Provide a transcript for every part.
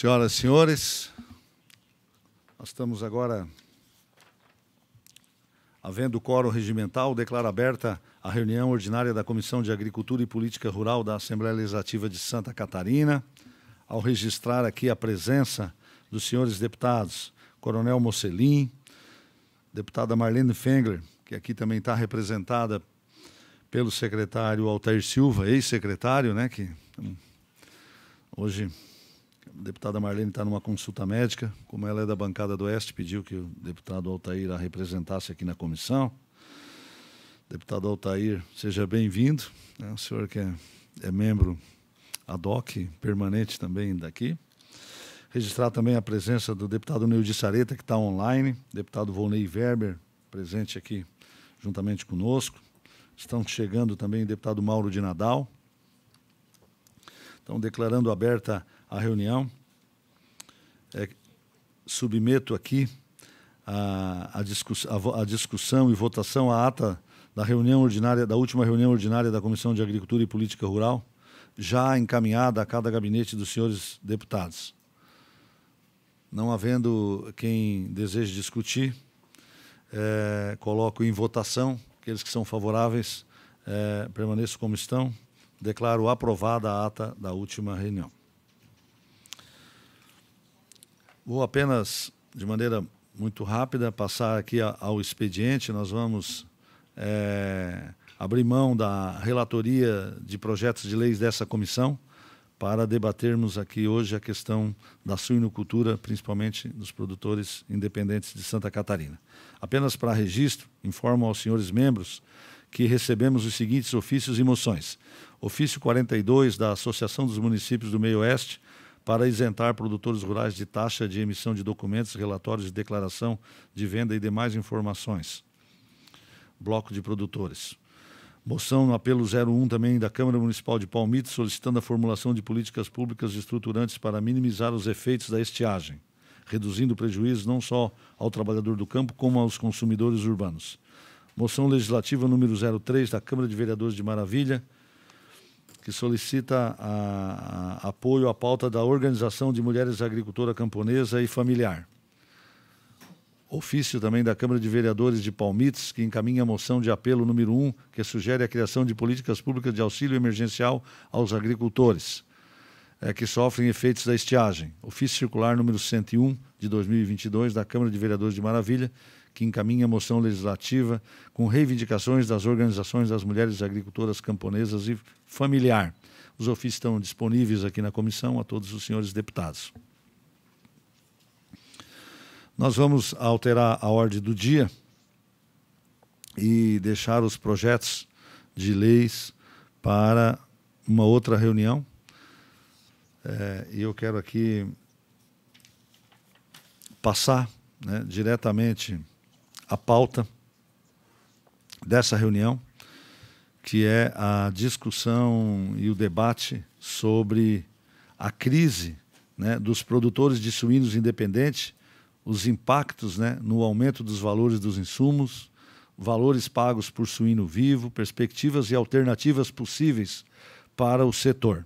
Senhoras e senhores, nós estamos agora, havendo o quórum regimental, declaro aberta a reunião ordinária da Comissão de Agricultura e Política Rural da Assembleia Legislativa de Santa Catarina. Ao registrar aqui a presença dos senhores deputados Coronel Mocelin, deputada Marlene Fengler, que aqui também está representada pelo secretário Altair Silva, ex-secretário, né, que hum, hoje a deputada Marlene está numa consulta médica. Como ela é da bancada do Oeste, pediu que o deputado Altair a representasse aqui na comissão. Deputado Altair, seja bem-vindo. É o senhor que é, é membro ad hoc, permanente também daqui. Registrar também a presença do deputado Neil de Sareta, que está online. Deputado Volney Werber, presente aqui juntamente conosco. Estão chegando também o deputado Mauro de Nadal. Estão declarando aberta a a reunião. É, submeto aqui a, a, discuss, a, a, discussão e votação à ata da reunião ordinária, da última reunião ordinária da Comissão de Agricultura e Política Rural, já encaminhada a cada gabinete dos senhores deputados. Não havendo quem deseje discutir, é, coloco em votação aqueles que são favoráveis é, permaneçam como estão. Declaro aprovada a ata da última reunião. Vou apenas, de maneira muito rápida, passar aqui ao expediente. Nós vamos é, abrir mão da relatoria de projetos de leis dessa comissão para debatermos aqui hoje a questão da suinocultura, principalmente dos produtores independentes de Santa Catarina. Apenas para registro, informo aos senhores membros que recebemos os seguintes ofícios e moções. Ofício 42 da Associação dos Municípios do Meio Oeste, para isentar produtores rurais de taxa de emissão de documentos, relatórios de declaração de venda e demais informações. Bloco de produtores. Moção no apelo 01 também da Câmara Municipal de Palmito solicitando a formulação de políticas públicas estruturantes para minimizar os efeitos da estiagem, reduzindo prejuízos não só ao trabalhador do campo, como aos consumidores urbanos. Moção legislativa número 03 da Câmara de Vereadores de Maravilha, que solicita a, a, apoio à pauta da Organização de Mulheres Agricultora Camponesa e Familiar. Ofício também da Câmara de Vereadores de Palmites, que encaminha a moção de apelo número 1, que sugere a criação de políticas públicas de auxílio emergencial aos agricultores é, que sofrem efeitos da estiagem. Ofício circular número 101, de 2022, da Câmara de Vereadores de Maravilha, que encaminha a moção legislativa com reivindicações das organizações das mulheres agricultoras camponesas e familiar. Os ofícios estão disponíveis aqui na comissão a todos os senhores deputados. Nós vamos alterar a ordem do dia e deixar os projetos de leis para uma outra reunião. É, e eu quero aqui passar né, diretamente a pauta dessa reunião, que é a discussão e o debate sobre a crise né, dos produtores de suínos independentes, os impactos né, no aumento dos valores dos insumos, valores pagos por suíno vivo, perspectivas e alternativas possíveis para o setor.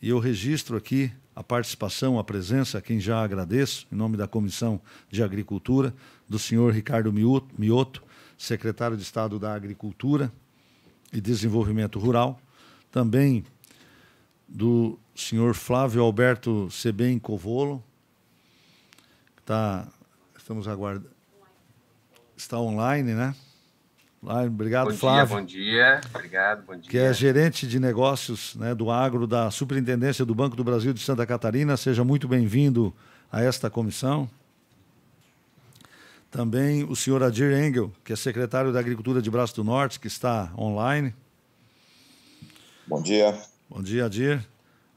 E eu registro aqui a participação, a presença, a quem já agradeço, em nome da Comissão de Agricultura, do senhor Ricardo Mioto, secretário de Estado da Agricultura e Desenvolvimento Rural, também do senhor Flávio Alberto Sebem Covolo, que tá, estamos aguardando, está online, né? Ah, obrigado, bom Flávio. Bom dia, bom dia. Obrigado, bom dia. Que é gerente de negócios né, do agro da Superintendência do Banco do Brasil de Santa Catarina. Seja muito bem-vindo a esta comissão. Também o senhor Adir Engel, que é secretário da Agricultura de Braço do Norte, que está online. Bom dia. Bom dia, Adir.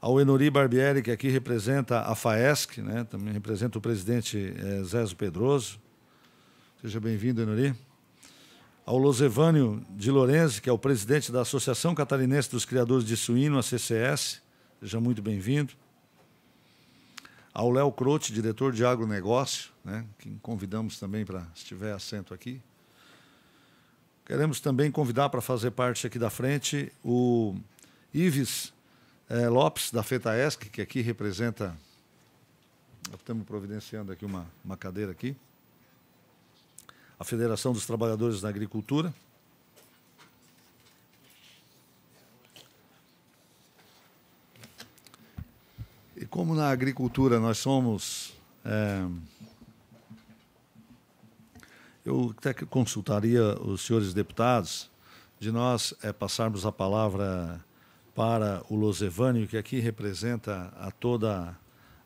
Ao Enori Barbieri, que aqui representa a FAESC, né, também representa o presidente é, Pedroso. Seja bem-vindo, Enori ao Losevânio de Lourenço, que é o presidente da Associação Catarinense dos Criadores de Suíno, a CCS. Seja muito bem-vindo. Ao Léo Crote, diretor de agronegócio, né, que convidamos também para, estiver assento aqui. Queremos também convidar para fazer parte aqui da frente o Ives é, Lopes, da FETAESC, que aqui representa. Estamos providenciando aqui uma, uma cadeira aqui a Federação dos Trabalhadores na Agricultura. E como na agricultura nós somos. É, eu até consultaria os senhores deputados de nós é, passarmos a palavra para o Losevânio, que aqui representa a toda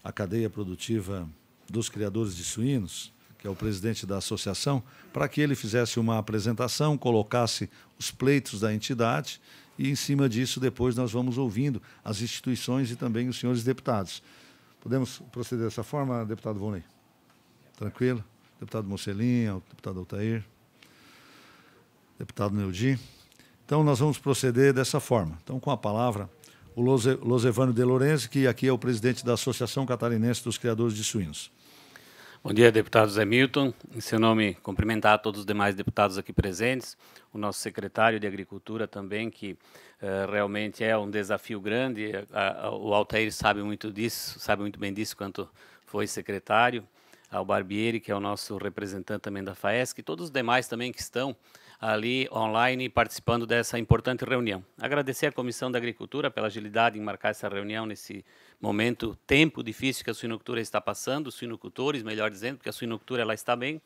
a cadeia produtiva dos criadores de suínos que é o presidente da associação, para que ele fizesse uma apresentação, colocasse os pleitos da entidade e, em cima disso, depois nós vamos ouvindo as instituições e também os senhores deputados. Podemos proceder dessa forma, deputado Vonley? Tranquilo? Deputado Mocelinha, deputado Altair, deputado Neudi. Então, nós vamos proceder dessa forma. Então, com a palavra, o Lose, Losevano de Lorenzi, que aqui é o presidente da Associação Catarinense dos Criadores de Suínos. Bom dia, deputado Zé Milton. Em seu nome, cumprimentar todos os demais deputados aqui presentes, o nosso secretário de Agricultura também, que eh, realmente é um desafio grande. A, a, o Altair sabe muito disso, sabe muito bem disso quanto foi secretário. Ao Barbieri, que é o nosso representante também da FAESC, e todos os demais também que estão ali online participando dessa importante reunião. Agradecer à Comissão da Agricultura pela agilidade em marcar essa reunião nesse momento, tempo difícil que a suinocultura está passando, os suinocultores, melhor dizendo, porque a suinocultura ela está bem,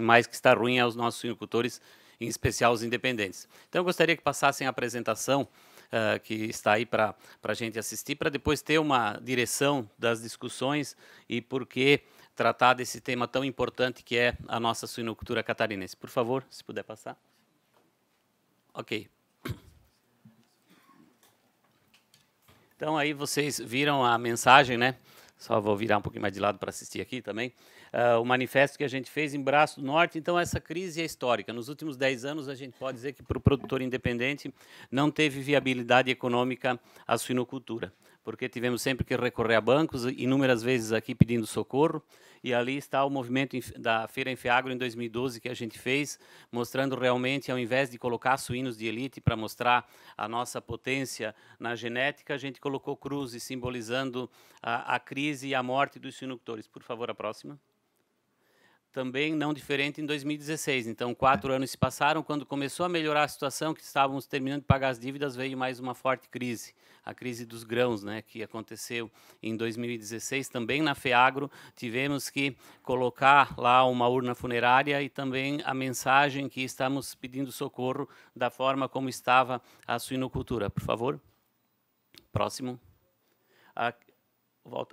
mas que está ruim aos nossos suinocultores, em especial os independentes. Então eu gostaria que passassem a apresentação Uh, que está aí para a gente assistir, para depois ter uma direção das discussões e por que tratar desse tema tão importante que é a nossa suinocultura catarinense. Por favor, se puder passar. Ok. Então aí vocês viram a mensagem, né? Só vou virar um pouquinho mais de lado para assistir aqui também. Uh, o manifesto que a gente fez em Braço do Norte. Então, essa crise é histórica. Nos últimos 10 anos, a gente pode dizer que, para o produtor independente, não teve viabilidade econômica a suinocultura porque tivemos sempre que recorrer a bancos, inúmeras vezes aqui pedindo socorro, e ali está o movimento da Feira Enfiagro em 2012 que a gente fez, mostrando realmente, ao invés de colocar suínos de elite para mostrar a nossa potência na genética, a gente colocou cruzes simbolizando a, a crise e a morte dos suinocultores. Por favor, a próxima também não diferente em 2016. Então, quatro anos se passaram. Quando começou a melhorar a situação, que estávamos terminando de pagar as dívidas, veio mais uma forte crise a crise dos grãos, né, que aconteceu em 2016, também na FEAGRO, tivemos que colocar lá uma urna funerária e também a mensagem que estamos pedindo socorro da forma como estava a suinocultura. Por favor. Próximo.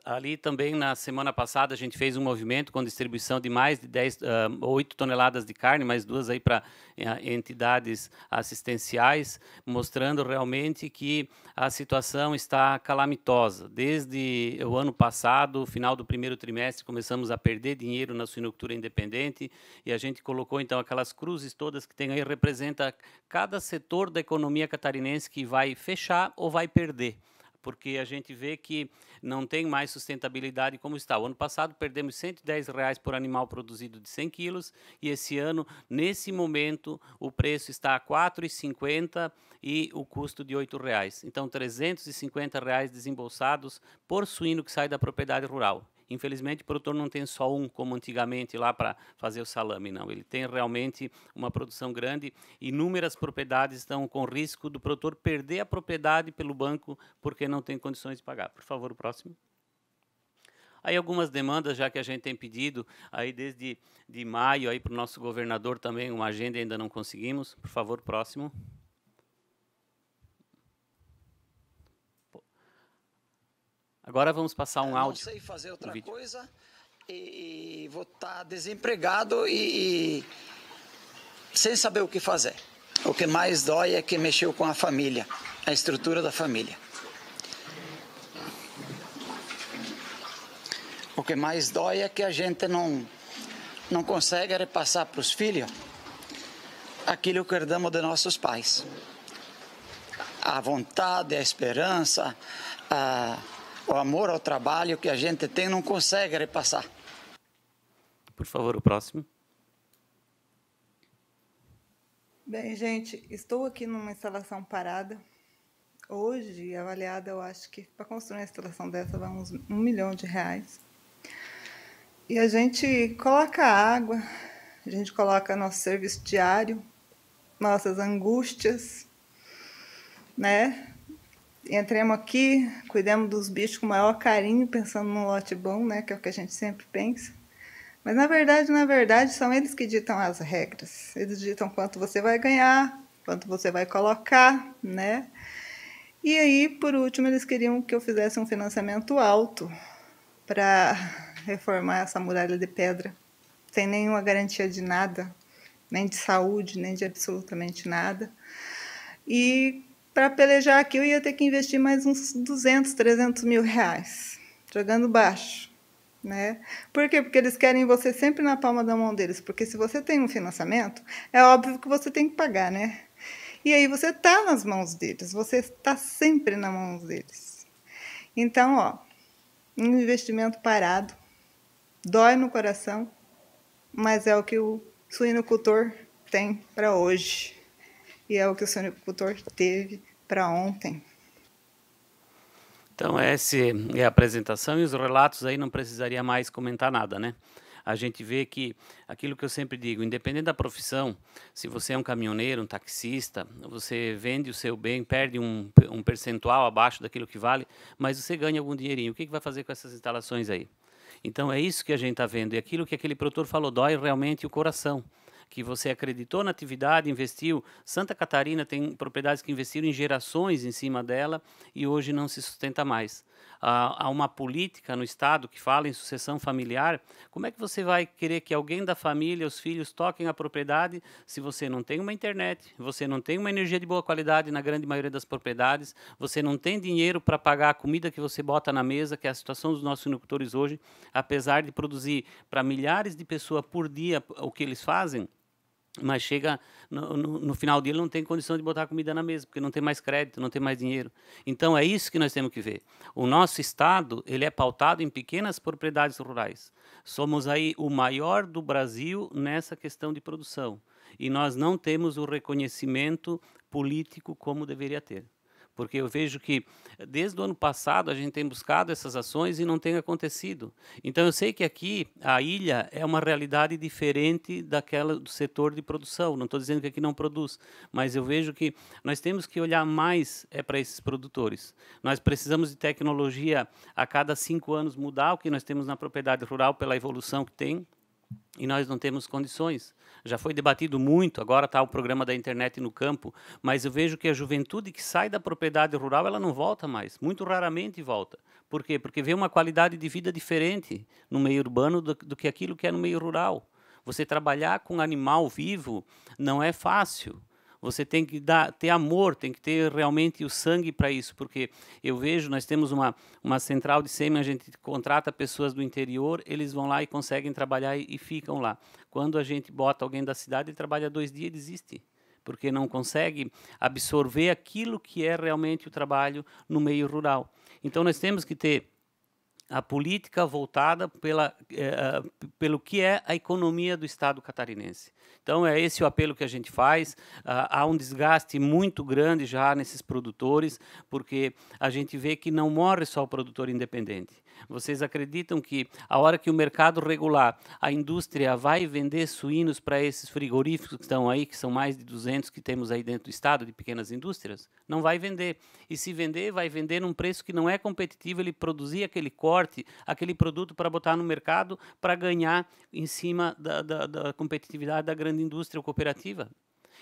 Ali também, na semana passada, a gente fez um movimento com distribuição de mais de 10, uh, 8 toneladas de carne, mais duas aí para uh, eh, entidades assistenciais, mostrando realmente que a situação está calamitosa. Desde o ano passado, final do primeiro trimestre, começamos a perder dinheiro na suinocultura independente e a gente colocou, então, aquelas cruzes todas que tem aí, representa cada setor da economia catarinense que vai fechar ou vai perder porque a gente vê que não tem mais sustentabilidade como está. O ano passado perdemos 110 reais por animal produzido de 100 quilos e esse ano, nesse momento, o preço está a 4,50 e o custo de 8 reais. Então, 350 reais desembolsados por suíno que sai da propriedade rural. Infelizmente, o produtor não tem só um, como antigamente, lá para fazer o salame, não. Ele tem realmente uma produção grande. Inúmeras propriedades estão com risco do produtor perder a propriedade pelo banco porque não tem condições de pagar. Por favor, o próximo. Aí algumas demandas já que a gente tem pedido aí desde de maio aí para o nosso governador também uma agenda ainda não conseguimos. Por favor, próximo. Agora vamos passar um eu áudio. Não sei fazer outra coisa e, vou estar tá desempregado e, e sem saber o que fazer. O que mais dói é que mexeu com a família, a estrutura da família. O que mais dói é que a gente não, não consegue repassar para os filhos aquilo que herdamos de nossos pais. A vontade, a esperança, a o amor ao trabalho que a gente tem não consegue repassar. Por favor, o próximo. Bem, gente, estou aqui numa instalação parada. Hoje, avaliada, eu acho que para construir uma instalação dessa vai uns um milhão de reais. E a gente coloca água, a gente coloca nosso serviço diário, nossas angústias, né? entremos aqui, cuidemos dos bichos com o maior carinho, pensando num lote bom, né? Que é o que a gente sempre pensa. Mas na verdade, na verdade, são eles que ditam as regras. Eles ditam quanto você vai ganhar, quanto você vai colocar, né? E aí, por último, eles queriam que eu fizesse um financiamento alto para reformar essa muralha de pedra, sem nenhuma garantia de nada, nem de saúde, nem de absolutamente nada. E para pelejar aqui eu ia ter que investir mais uns 200, 300 mil reais, jogando baixo. Né? Por quê? Porque eles querem você sempre na palma da mão deles. Porque se você tem um financiamento, é óbvio que você tem que pagar, né? E aí você está nas mãos deles, você está sempre nas mãos deles. Então, ó, um investimento parado, dói no coração, mas é o que o suinocultor tem para hoje e é o que o agricultor teve para ontem. Então, essa é a apresentação e os relatos aí não precisaria mais comentar nada, né? a gente vê que aquilo que eu sempre digo, independente da profissão, se você é um caminhoneiro, um taxista, você vende o seu bem, perde um, um percentual abaixo daquilo que vale, mas você ganha algum dinheirinho. O que, que vai fazer com essas instalações aí? Então é isso que a gente está vendo. E aquilo que aquele produtor falou dói realmente o coração que você acreditou na atividade, investiu. Santa Catarina tem propriedades que investiram em gerações em cima dela e hoje não se sustenta mais. Ah, há uma política no Estado que fala em sucessão familiar. Como é que você vai querer que alguém da família, os filhos, toquem a propriedade se você não tem uma internet, você não tem uma energia de boa qualidade na grande maioria das propriedades, você não tem dinheiro para pagar a comida que você bota na mesa, que é a situação dos nossos agricultores hoje, apesar de produzir para milhares de pessoas por dia o que eles fazem, mas chega no, no, no, final dele não tem condição de botar comida na mesa porque não tem mais crédito não tem mais dinheiro então é isso que nós temos que ver o nosso estado ele é pautado em pequenas propriedades rurais somos aí o maior do Brasil nessa questão de produção e nós não temos o reconhecimento político como deveria ter porque eu vejo que eh, desde o ano passado a gente tem buscado essas ações e não tem acontecido. Então eu sei que aqui a ilha é uma realidade diferente daquela do setor de produção. Não estou dizendo que aqui não produz, mas eu vejo que nós temos que olhar mais é para esses produtores. Nós precisamos de tecnologia a cada cinco anos mudar o que nós temos na propriedade rural pela evolução que tem e nós não temos condições. Já foi debatido muito, agora está o programa da internet no campo, mas eu vejo que a juventude que sai da propriedade rural, ela não volta mais, muito raramente volta. Por quê? Porque vê uma qualidade de vida diferente no meio urbano do, do que aquilo que é no meio rural. Você trabalhar com animal vivo não é fácil. Você tem que dar, ter amor, tem que ter realmente o sangue para isso, porque eu vejo, nós temos uma, uma central de sêmen, a gente contrata pessoas do interior, eles vão lá e conseguem trabalhar e, e ficam lá. Quando a gente bota alguém da cidade, ele trabalha dois dias e desiste porque não consegue absorver aquilo que é realmente o trabalho no meio rural. Então nós temos que ter a política voltada pela, eh, pelo que é a economia do Estado catarinense. Então, é esse o apelo que a gente faz. Ah, há um desgaste muito grande já nesses produtores, porque a gente vê que não morre só o produtor independente. Vocês acreditam que a hora que o mercado regular, a indústria vai vender suínos para esses frigoríficos que estão aí, que são mais de 200 que temos aí dentro do estado de pequenas indústrias? Não vai vender. E se vender, vai vender num preço que não é competitivo ele produzir aquele corte, aquele produto para botar no mercado para ganhar em cima da, da, da competitividade da grande indústria cooperativa.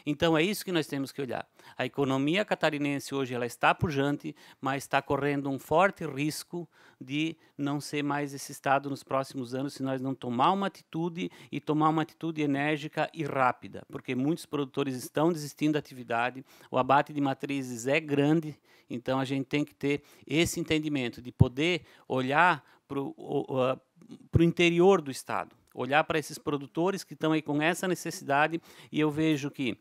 Então é isso que nós temos que olhar. A economia catarinense hoje ela está pujante, mas está correndo um forte risco de não ser mais esse estado nos próximos anos se nós não tomar uma atitude e tomar uma atitude enérgica e rápida, porque muitos produtores estão desistindo da atividade, o abate de matrizes é grande, então a gente tem que ter esse entendimento de poder olhar para o uh, interior do estado olhar para esses produtores que estão aí com essa necessidade e eu vejo que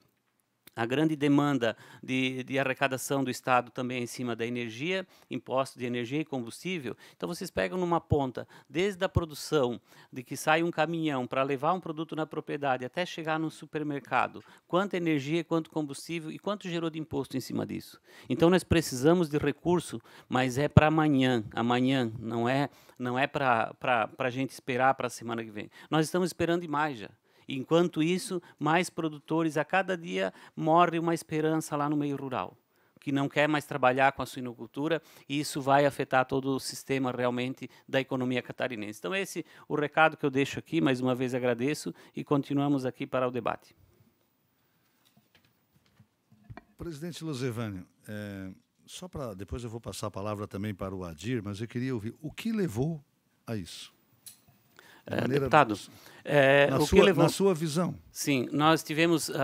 a grande demanda de, de, arrecadação do Estado também é em cima da energia, imposto de energia e combustível. Então, vocês pegam numa ponta, desde a produção, de que sai um caminhão para levar um produto na propriedade até chegar no supermercado, quanta energia, quanto combustível e quanto gerou de imposto em cima disso. Então, nós precisamos de recurso, mas é para amanhã, amanhã, não é, não é para a gente esperar para a semana que vem. Nós estamos esperando demais já. Enquanto isso, mais produtores, a cada dia morre uma esperança lá no meio rural que não quer mais trabalhar com a suinocultura e isso vai afetar todo o sistema realmente da economia catarinense. Então esse é o recado que eu deixo aqui, mais uma vez agradeço e continuamos aqui para o debate. Presidente Luzevânio, é, só para depois eu vou passar a palavra também para o Adir, mas eu queria ouvir o que levou a isso. De é, deputado, é, na, sua, levou... na, sua, visão. Sim, nós tivemos uh,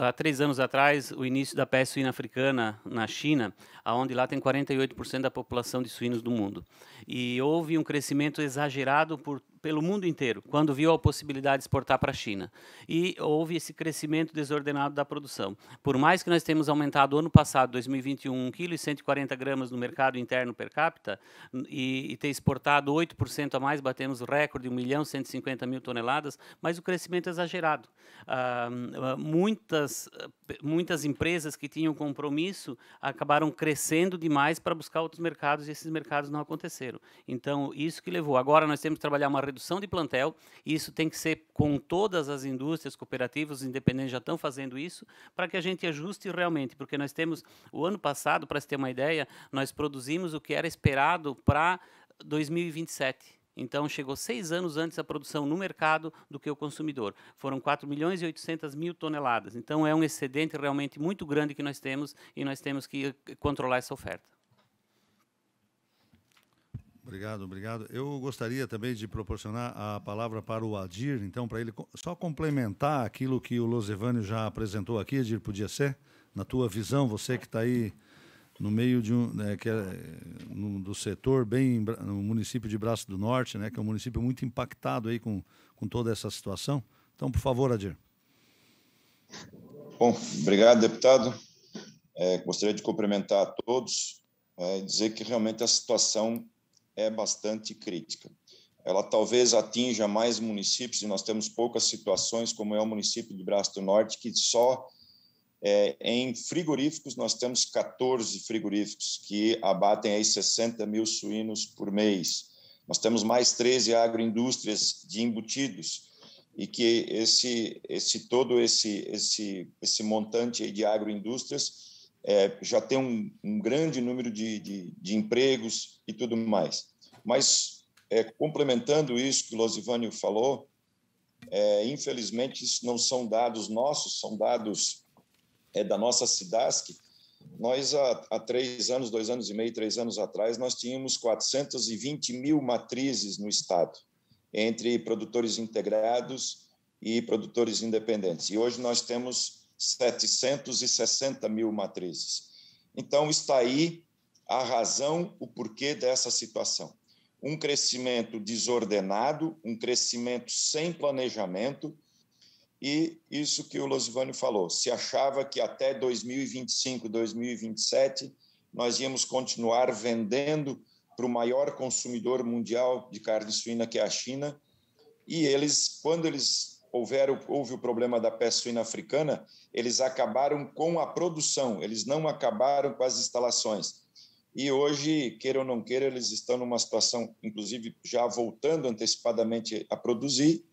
há três anos atrás o início da peste suína africana na China aonde lá tem 48% da população de suínos do mundo. E houve um crescimento exagerado por, pelo mundo inteiro, quando viu a possibilidade de exportar para a China. E houve esse crescimento desordenado da produção. Por mais que nós temos aumentado ano passado, 2021, 1,140 kg no mercado interno per capita e, e ter exportado 8% a mais, batemos o recorde de 1 milhão 150 mil toneladas, mas o crescimento é exagerado. Ah, ah muitas muitas empresas que tinham compromisso acabaram crescendo demais para buscar outros mercados e esses mercados não aconteceram. Então, isso que levou. Agora nós temos que trabalhar uma redução de plantel, e isso tem que ser com todas as indústrias, cooperativas, independentes já estão fazendo isso, para que a gente ajuste realmente, porque nós temos, o ano passado, para se ter uma ideia, nós produzimos o que era esperado para 2027 então, chegou seis anos antes a produção no mercado do que o consumidor. Foram 4 milhões e 800 mil toneladas. Então, é um excedente realmente muito grande que nós temos e nós temos que eh, controlar essa oferta. Obrigado, obrigado. Eu gostaria também de proporcionar a palavra para o Adir, então, para ele só complementar aquilo que o Lozevânio já apresentou aqui, Adir, podia ser? Na tua visão, você que está aí no meio de um né, que é, no, do setor bem no município de Braço do Norte, né, que é um município muito impactado aí com, com toda essa situação. Então, por favor, Adir. Bom, obrigado, deputado. É, gostaria de cumprimentar a todos é, e é, dizer que realmente a situação é bastante crítica. Ela talvez atinja mais municípios e nós temos poucas situações, como é o município de Braço do Norte, que só é, em frigoríficos, nós temos 14 frigoríficos que abatem aí 60 mil suínos por mês. Nós temos mais 13 agroindústrias de embutidos e que esse, esse todo esse, esse, esse montante de agroindústrias é, já tem um, um grande número de, de, de, empregos e tudo mais. Mas, é, complementando isso que o Losivânio falou, é, infelizmente, isso não são dados nossos, são dados é da nossa Cidasc, nós há, há, três anos, dois anos e meio, três anos atrás, nós tínhamos 420 mil matrizes no Estado, entre produtores integrados e produtores independentes. E hoje nós temos 760 mil matrizes. Então está aí a razão, o porquê dessa situação. Um crescimento desordenado, um crescimento sem planejamento, e isso que o Lozivani falou, se achava que até 2025, 2027, nós íamos continuar vendendo para o maior consumidor mundial de carne suína, que é a China, e eles, quando eles houveram, houve o problema da peste suína africana, eles acabaram com a produção, eles não acabaram com as instalações. E hoje, queira ou não queira, eles estão numa situação, inclusive já voltando antecipadamente a produzir,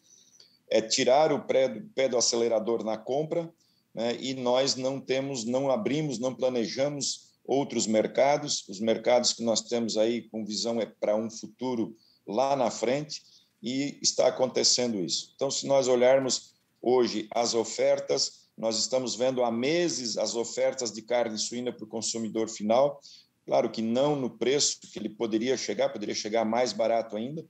é tirar o pé do, pé do acelerador na compra, né, e nós não temos, não abrimos, não planejamos outros mercados, os mercados que nós temos aí com visão é para um futuro lá na frente, e está acontecendo isso. Então, se nós olharmos hoje as ofertas, nós estamos vendo há meses as ofertas de carne suína para o consumidor final, claro que não no preço que ele poderia chegar, poderia chegar mais barato ainda,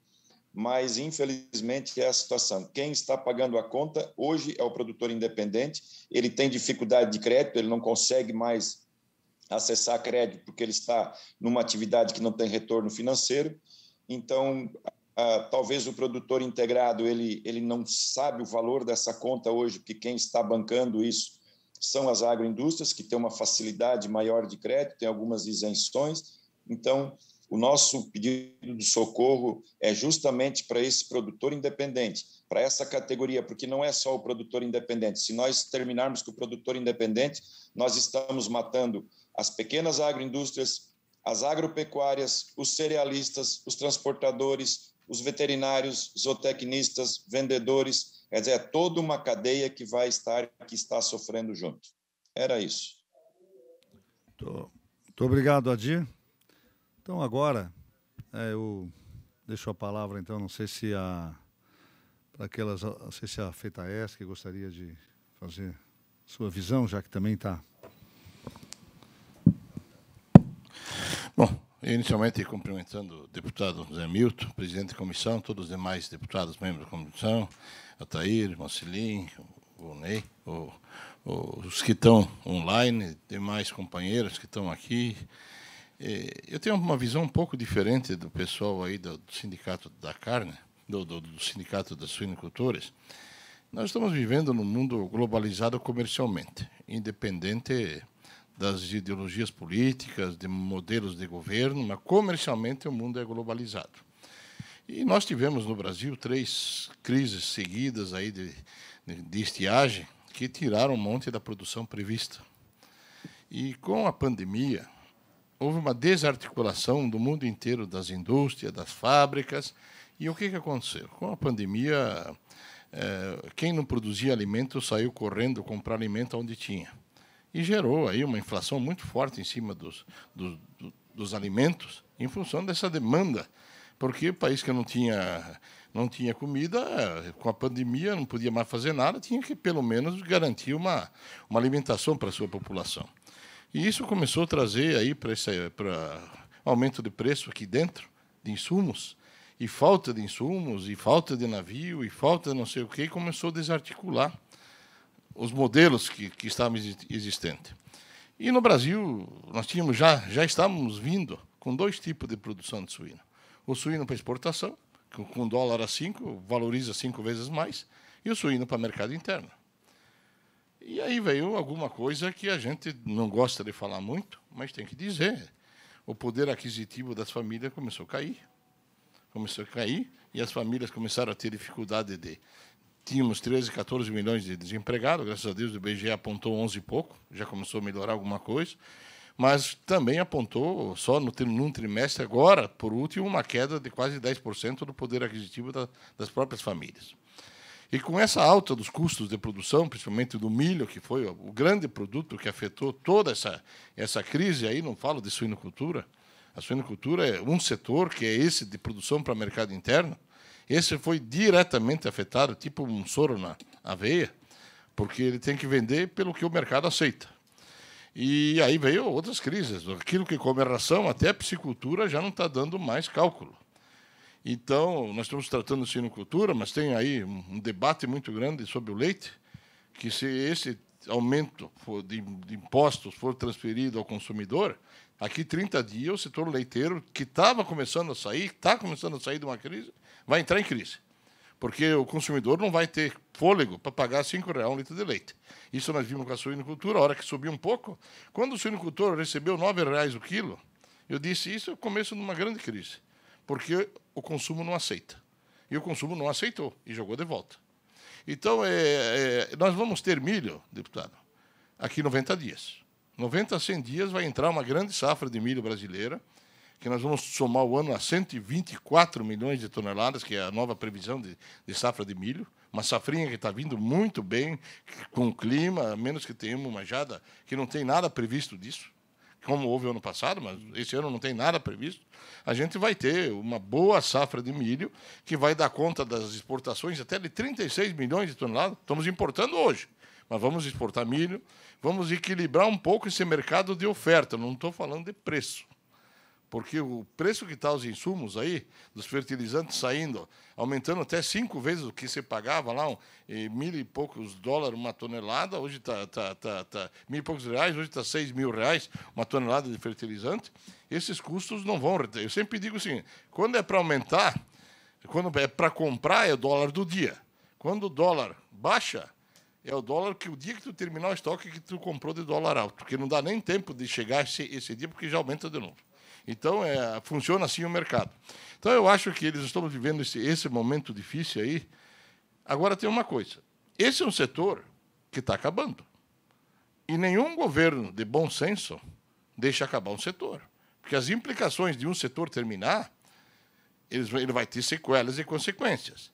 mas infelizmente é a situação. Quem está pagando a conta hoje é o produtor independente, ele tem dificuldade de crédito, ele não consegue mais acessar crédito porque ele está numa atividade que não tem retorno financeiro. Então, Uh, talvez o produtor integrado ele, ele não sabe o valor dessa conta hoje, porque quem está bancando isso são as agroindústrias, que têm uma facilidade maior de crédito, tem algumas isenções. Então, o nosso pedido de socorro é justamente para esse produtor independente, para essa categoria, porque não é só o produtor independente. Se nós terminarmos com o produtor independente, nós estamos matando as pequenas agroindústrias, as agropecuárias, os cerealistas, os transportadores, os veterinários, zootecnistas, vendedores, quer dizer, é toda uma cadeia que vai estar, que está sofrendo junto. Era isso. Muito, muito obrigado, Adir. Então agora é, eu deixo a palavra então, não sei se a para aquelas, não sei se a Fetaes que gostaria de fazer sua visão, já que também está. Bom, inicialmente cumprimentando o deputado José Milton, presidente da comissão, todos os demais deputados, membros da comissão, Atair, Marcelim, o Ney, o, os que estão online, demais companheiros que estão aqui, é, eu tenho uma visão um pouco diferente do pessoal aí do, sindicato da carne, do, do, do sindicato das suinicultores. Nós estamos vivendo num mundo globalizado comercialmente, independente das ideologias políticas, de modelos de governo, mas comercialmente o mundo é globalizado. E nós tivemos no Brasil três crises seguidas aí de, de estiagem que tiraram um monte da produção prevista. E com a pandemia, houve uma desarticulação do mundo inteiro das indústrias, das fábricas. E o que, que aconteceu? Com a pandemia, eh, quem não produzia alimento saiu correndo comprar alimento onde tinha. E gerou aí uma inflação muito forte em cima dos, dos, dos alimentos, em função dessa demanda. Porque o país que não tinha, não tinha comida, com a pandemia, não podia mais fazer nada, tinha que, pelo menos, garantir uma, uma alimentação para a sua população. E isso começou a trazer aí para aumento de preço aqui dentro de insumos e falta de insumos e falta de navio e falta de não sei o que começou a desarticular os modelos que, que estavam existentes. E no Brasil nós tínhamos já já estávamos vindo com dois tipos de produção de suíno. O suíno para exportação, com dólar a 5 valoriza cinco vezes mais, e o suíno para mercado interno. E aí veio alguma coisa que a gente não gosta de falar muito, mas tem que dizer. O poder aquisitivo das famílias começou a cair. Começou a cair e as famílias começaram a ter dificuldade de. Tínhamos 13, 14 milhões de desempregados, graças a Deus o IBGE apontou 11 e pouco, já começou a melhorar alguma coisa, mas também apontou, só no, num trimestre agora, por último, uma queda de quase 10% do poder aquisitivo da, das próprias famílias. E com essa alta dos custos de produção, principalmente do milho, que foi o grande produto que afetou toda essa, essa crise, aí não falo de suinocultura. A suinocultura é um setor que é esse de produção para mercado interno. Esse foi diretamente afetado, tipo um soro na aveia, porque ele tem que vender pelo que o mercado aceita. E aí veio outras crises. Aquilo que come a ração, até a piscicultura, já não está dando mais cálculo. Então, nós estamos tratando de sinocultura, mas tem aí um debate muito grande sobre o leite, que se esse aumento de, impostos for transferido ao consumidor, aqui 30 dias o setor leiteiro, que estava começando a sair, está começando a sair de uma crise, vai entrar em crise. Porque o consumidor não vai ter fôlego para pagar R$ reais um litro de leite. Isso nós vimos com a suinocultura, a hora que subiu um pouco. Quando o suinocultor recebeu R$ reais o quilo, eu disse isso é o começo de uma grande crise porque o consumo não aceita. E o consumo não aceitou e jogou de volta. Então, é, é, nós vamos ter milho, deputado, aqui 90 dias. 90 a 100 dias vai entrar uma grande safra de milho brasileira, que nós vamos somar o ano a 124 milhões de toneladas, que é a nova previsão de, de safra de milho. Uma safrinha que está vindo muito bem com o clima, menos que tenhamos uma jada que não tem nada previsto disso como houve ano passado, mas esse ano não tem nada previsto, a gente vai ter uma boa safra de milho que vai dar conta das exportações até de 36 milhões de toneladas. Estamos importando hoje, mas vamos exportar milho, vamos equilibrar um pouco esse mercado de oferta, não estou falando de preço porque o preço que está os insumos aí, dos fertilizantes saindo, aumentando até cinco vezes o que você pagava lá, um, e mil e poucos dólares uma tonelada, hoje está tá, tá, tá, mil e poucos reais, hoje está seis mil reais uma tonelada de fertilizante, esses custos não vão... Eu sempre digo assim, quando é para aumentar, quando é para comprar, é o dólar do dia. Quando o dólar baixa, é o dólar que o dia que tu terminar o estoque que tu comprou de dólar alto, porque não dá nem tempo de chegar esse, esse dia, porque já aumenta de novo. Então, é, funciona assim o mercado. Então, eu acho que eles estão vivendo esse, esse momento difícil aí. Agora, tem uma coisa: esse é um setor que está acabando. E nenhum governo de bom senso deixa acabar um setor. Porque as implicações de um setor terminar, ele vai ter sequelas e consequências.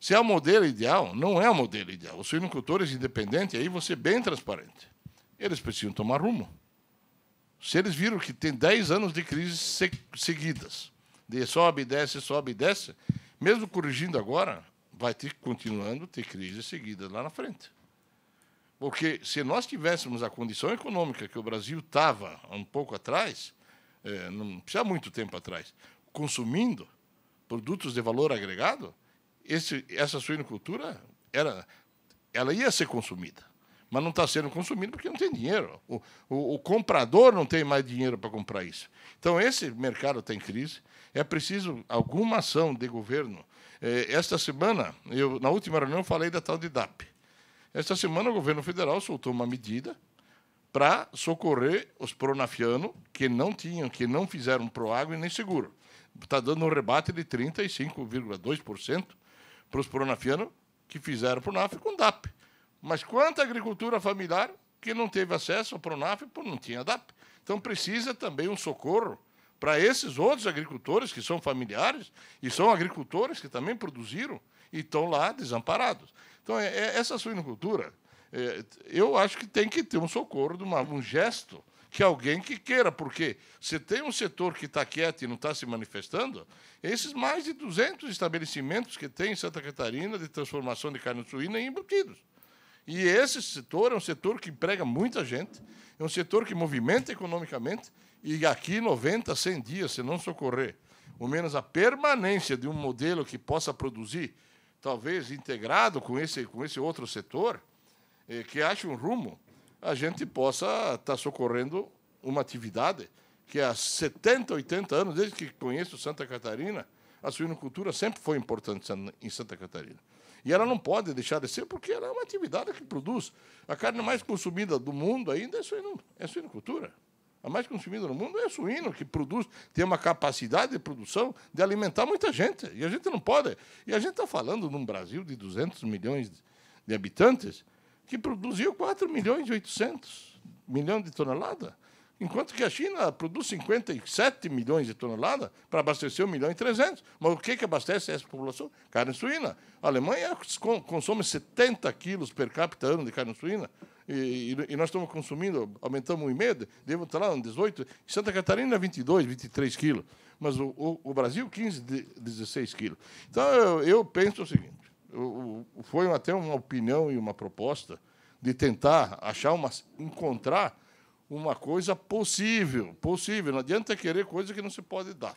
Se é o modelo ideal, não é o modelo ideal. Os suinocultores independentes, aí você é bem transparente. Eles precisam tomar rumo. Se eles viram que tem 10 anos de crises seguidas, de sobe e desce, sobe e desce, mesmo corrigindo agora, vai ter continuando ter crises seguidas lá na frente. Porque se nós tivéssemos a condição econômica que o Brasil estava um pouco atrás, é, não precisa muito tempo atrás, consumindo produtos de valor agregado, esse, essa suinocultura era, ela ia ser consumida mas não está sendo consumido porque não tem dinheiro. O, o, o comprador não tem mais dinheiro para comprar isso. Então, esse mercado está em crise. É preciso alguma ação de governo. Eh, esta semana, eu, na última reunião, eu falei da tal de DAP. Esta semana, o governo federal soltou uma medida para socorrer os pronafianos que não tinham, que não fizeram proágua e nem seguro. Está dando um rebate de 35,2% para os pronafianos que fizeram pronaf com DAP. Mas quanta agricultura familiar, que não teve acesso ao Pronaf, por não tinha DAP. Então precisa também um socorro para esses outros agricultores que são familiares e são agricultores que também produziram e estão lá desamparados. Então, é, é, essa suinocultura, é, eu acho que tem que ter um socorro, uma, um gesto que alguém que queira, porque se tem um setor que está quieto e não está se manifestando, esses mais de 200 estabelecimentos que tem em Santa Catarina de transformação de carne suína embutidos. E esse setor é um setor que emprega muita gente, é um setor que movimenta economicamente, e aqui 90, 100 dias, se não socorrer, ou menos a permanência de um modelo que possa produzir, talvez integrado com esse, com esse outro setor, eh, que ache um rumo, a gente possa estar tá socorrendo uma atividade que há 70, 80 anos, desde que conheço Santa Catarina, a suinocultura sempre foi importante em Santa Catarina. E ela não pode deixar de ser, porque ela é uma atividade que produz. A carne mais consumida do mundo ainda é, suino, é suinocultura. A mais consumida no mundo é suíno, que produz, tem uma capacidade de produção de alimentar muita gente. E a gente não pode. E a gente está falando num Brasil de 200 milhões de habitantes, que produziu 4 milhões e 800 milhões de toneladas enquanto que a China produz 57 milhões de toneladas para abastecer 1 milhão e 300. Mas o que, que abastece essa população? Carne suína. A Alemanha consome 70 quilos per capita ano de carne suína. E, e, e nós estamos consumindo, aumentamos 1,5, devemos estar lá, em 18. Santa Catarina, 22, 23 quilos. Mas o, o, o Brasil, 15, 16 quilos. Então, eu, eu penso o seguinte: eu, foi até uma opinião e uma proposta de tentar achar uma. encontrar uma coisa possível, possível. Não adianta querer coisa que não se pode dar.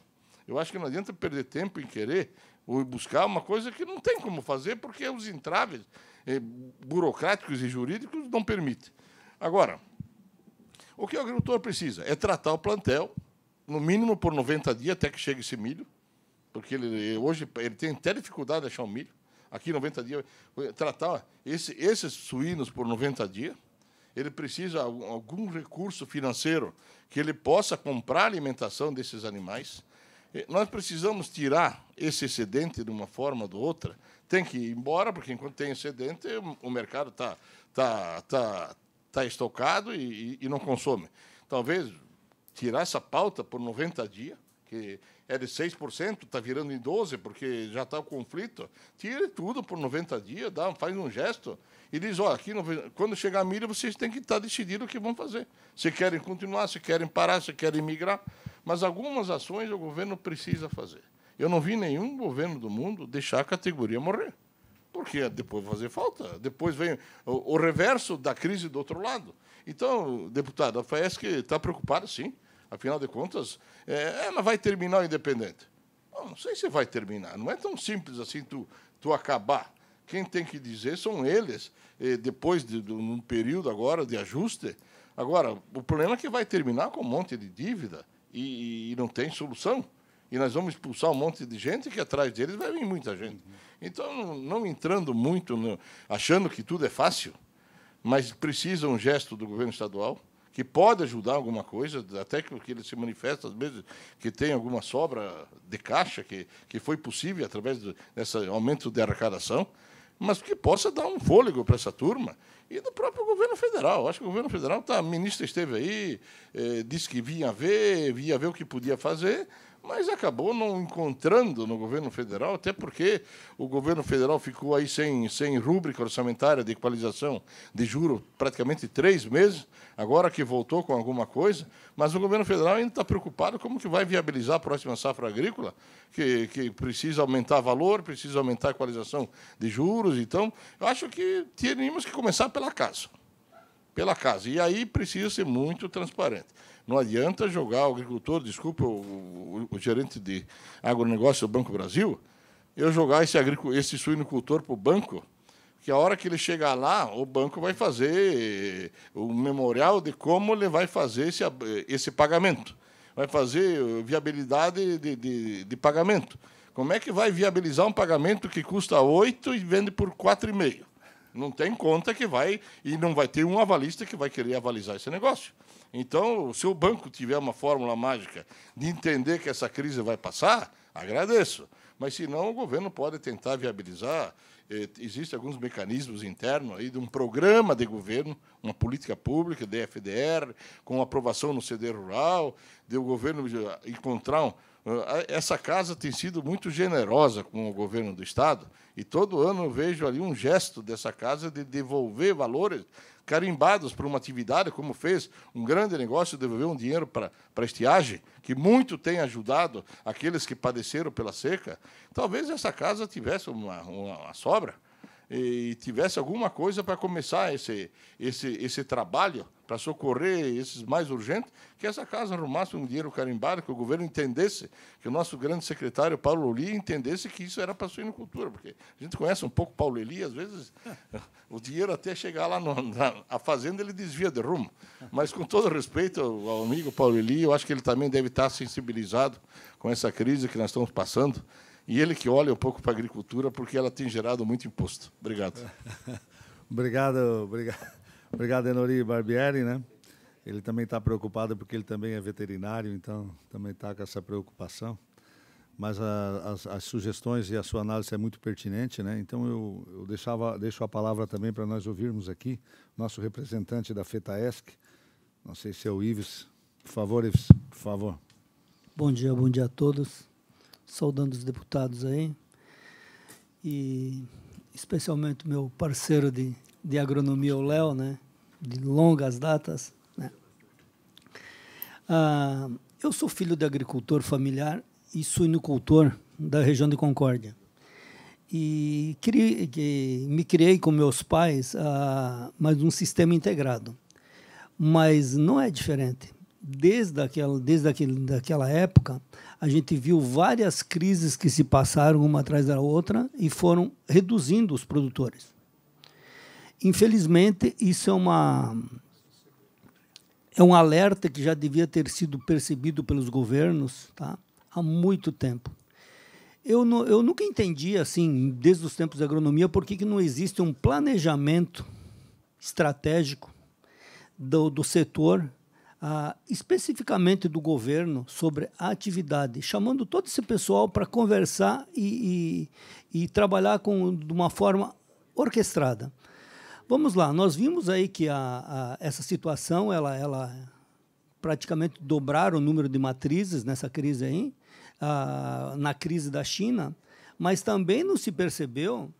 Eu acho que não adianta perder tempo em querer ou buscar uma coisa que não tem como fazer, porque os entraves eh, burocráticos e jurídicos não permitem. Agora, o que o agricultor precisa é tratar o plantel, no mínimo por 90 dias, até que chegue esse milho, porque ele, eh, hoje ele tem até dificuldade de achar o milho. Aqui, 90 dias, eh, tratar esses, esses suínos por 90 dias, ele precisa de algum recurso financeiro que ele possa comprar a alimentação desses animais. Nós precisamos tirar esse excedente de uma forma ou de outra. Tem que ir embora, porque enquanto tem excedente, o mercado está tá, tá, tá estocado e, e não consome. Talvez tirar essa pauta por 90 dias, que é de 6%, está virando em 12%, porque já está o conflito. Tire tudo por 90 dias, dá, faz um gesto e diz, ó, aqui não, quando chegar a milha, vocês têm que estar tá decidindo o que vão fazer. Se querem continuar, se querem parar, se querem migrar. Mas algumas ações o governo precisa fazer. Eu não vi nenhum governo do mundo deixar a categoria morrer. Porque depois vai fazer falta. Depois vem o, o reverso da crise do outro lado. Então, deputado, a FAESC está preocupada, sim. Afinal de contas, é, ela vai terminar independente. Não, não sei se vai terminar. Não é tão simples assim tu, tu acabar quem tem que dizer são eles, depois de, de um período agora de ajuste. Agora, o problema é que vai terminar com um monte de dívida e, e não tem solução. E nós vamos expulsar um monte de gente que atrás deles vai vir muita gente. Então, não entrando muito, no, achando que tudo é fácil, mas precisa um gesto do governo estadual que pode ajudar alguma coisa, até que, que ele se manifesta, às vezes, que tem alguma sobra de caixa que, que foi possível através desse aumento de arrecadação mas que possa dar um fôlego para essa turma e do próprio governo federal. Acho que o governo federal, tá, a ministra esteve aí, eh, disse que vinha ver, vinha ver o que podia fazer, mas acabou não encontrando no governo federal, até porque o governo federal ficou aí sem, sem rúbrica orçamentária de equalização de juros praticamente três meses, agora que voltou com alguma coisa, mas o governo federal ainda está preocupado como que vai viabilizar a próxima safra agrícola, que, que precisa aumentar valor, precisa aumentar a equalização de juros. Então, eu acho que teríamos que começar pela casa. Pela casa. E aí precisa ser muito transparente. Não adianta jogar o agricultor, desculpa, o, o, o gerente de agronegócio do Banco Brasil, eu jogar esse, esse suinocultor para o banco, que a hora que ele chegar lá, o banco vai fazer o eh, memorial de como ele vai fazer esse, eh, esse pagamento. Vai fazer eh, viabilidade de, de, de pagamento. Como é que vai viabilizar um pagamento que custa 8 e vende por 4,5? Não tem conta que vai e não vai ter um avalista que vai querer avalizar esse negócio. Então, se o banco tiver uma fórmula mágica de entender que essa crise vai passar, agradeço. Mas se não, o governo pode tentar viabilizar. Eh, existem alguns mecanismos internos aí de um programa de governo, uma política pública, DFDR, com aprovação no CD Rural, de o governo encontrar um, ah, essa casa tem sido muito generosa com o governo do Estado e todo ano eu vejo ali um gesto dessa casa de devolver valores carimbados para uma atividade, como fez um grande negócio, devolver um dinheiro para, para a estiagem, que muito tem ajudado aqueles que padeceram pela seca. Talvez essa casa tivesse uma, uma, uma sobra e tivesse alguma coisa para começar esse, esse, esse trabalho, para socorrer esses mais urgentes, que essa casa arrumasse um dinheiro carimbado, que o governo entendesse, que o nosso grande secretário Paulo Eli entendesse que isso era para a suinocultura, porque a gente conhece um pouco Paulo Eli, às vezes o dinheiro até chegar lá no, na a fazenda ele desvia de rumo. Mas, com todo respeito ao amigo Paulo Eli, eu acho que ele também deve estar sensibilizado com essa crise que nós estamos passando. E ele que olha um pouco para a agricultura, porque ela tem gerado muito imposto. Obrigado. obrigado, obrigado, obrigado, Enori Barbieri, né? Ele também está preocupado porque ele também é veterinário, então também está com essa preocupação. Mas a, as, as, sugestões e a sua análise é muito pertinente, né? Então eu, eu deixava, deixo a palavra também para nós ouvirmos aqui nosso representante da FETAESC. Não sei se é o Ives. Por favor, Ives, por favor. Bom dia, bom dia a todos saudando os deputados aí, e especialmente meu parceiro de, de agronomia, o Léo, né, de longas datas. Né. Ah, eu sou filho de agricultor familiar e suinocultor da região de Concórdia. E me criei com meus pais, ah, mas um sistema integrado. Mas não é diferente desde aquela, desde aquele, daquela época, a gente viu várias crises que se passaram uma atrás da outra e foram reduzindo os produtores. Infelizmente, isso é uma é um alerta que já devia ter sido percebido pelos governos, tá? Há muito tempo. Eu, não, eu nunca entendi assim, desde os tempos da agronomia, por que, que não existe um planejamento estratégico do, do setor ah, especificamente do governo sobre a atividade, chamando todo esse pessoal para conversar e, e, e, trabalhar com, de uma forma orquestrada. Vamos lá, nós vimos aí que a, a, essa situação, ela, ela praticamente dobrar o número de matrizes nessa crise aí, ah, na crise da China, mas também não se percebeu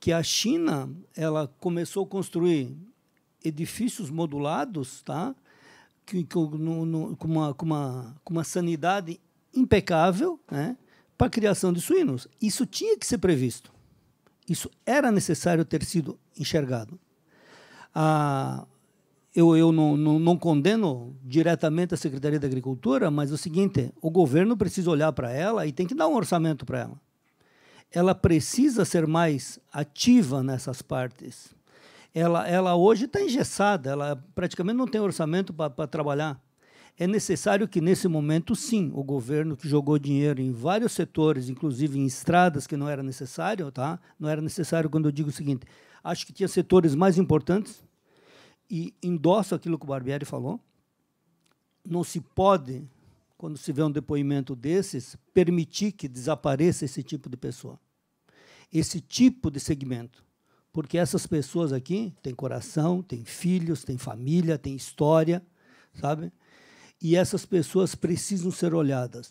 que a China ela começou a construir edifícios modulados, tá? que, que no, no, com, uma, com, uma, com uma sanidade impecável né, para a criação de suínos. Isso tinha que ser previsto. Isso era necessário ter sido enxergado. Ah, eu, eu não, não, não, condeno diretamente a Secretaria da Agricultura, mas é o seguinte: o governo precisa olhar para ela e tem que dar um orçamento para ela. Ela precisa ser mais ativa nessas partes ela, ela hoje está engessada, ela praticamente não tem orçamento para trabalhar. É necessário que, nesse momento, sim, o governo que jogou dinheiro em vários setores, inclusive em estradas que não era necessário, tá? não era necessário quando eu digo o seguinte, acho que tinha setores mais importantes, e endosso aquilo que o Barbieri falou, não se pode, quando se vê um depoimento desses, permitir que desapareça esse tipo de pessoa, esse tipo de segmento. Porque essas pessoas aqui têm coração, têm filhos, têm família, têm história, sabe? E essas pessoas precisam ser olhadas.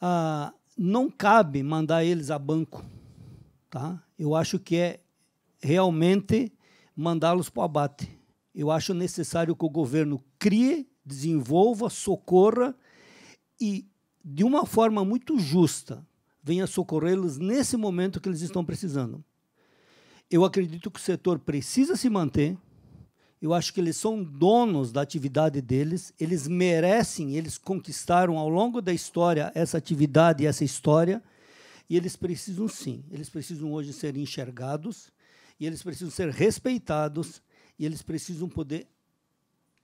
Ah, não cabe mandar eles a banco, tá? Eu acho que é realmente mandá-los para o abate. Eu acho necessário que o governo crie, desenvolva, socorra e, de uma forma muito justa, venha socorrê-los nesse momento que eles estão precisando. Eu acredito que o setor precisa se manter. Eu acho que eles são donos da atividade deles, eles merecem, eles conquistaram ao longo da história essa atividade e essa história, e eles precisam sim, eles precisam hoje ser enxergados, e eles precisam ser respeitados, e eles precisam poder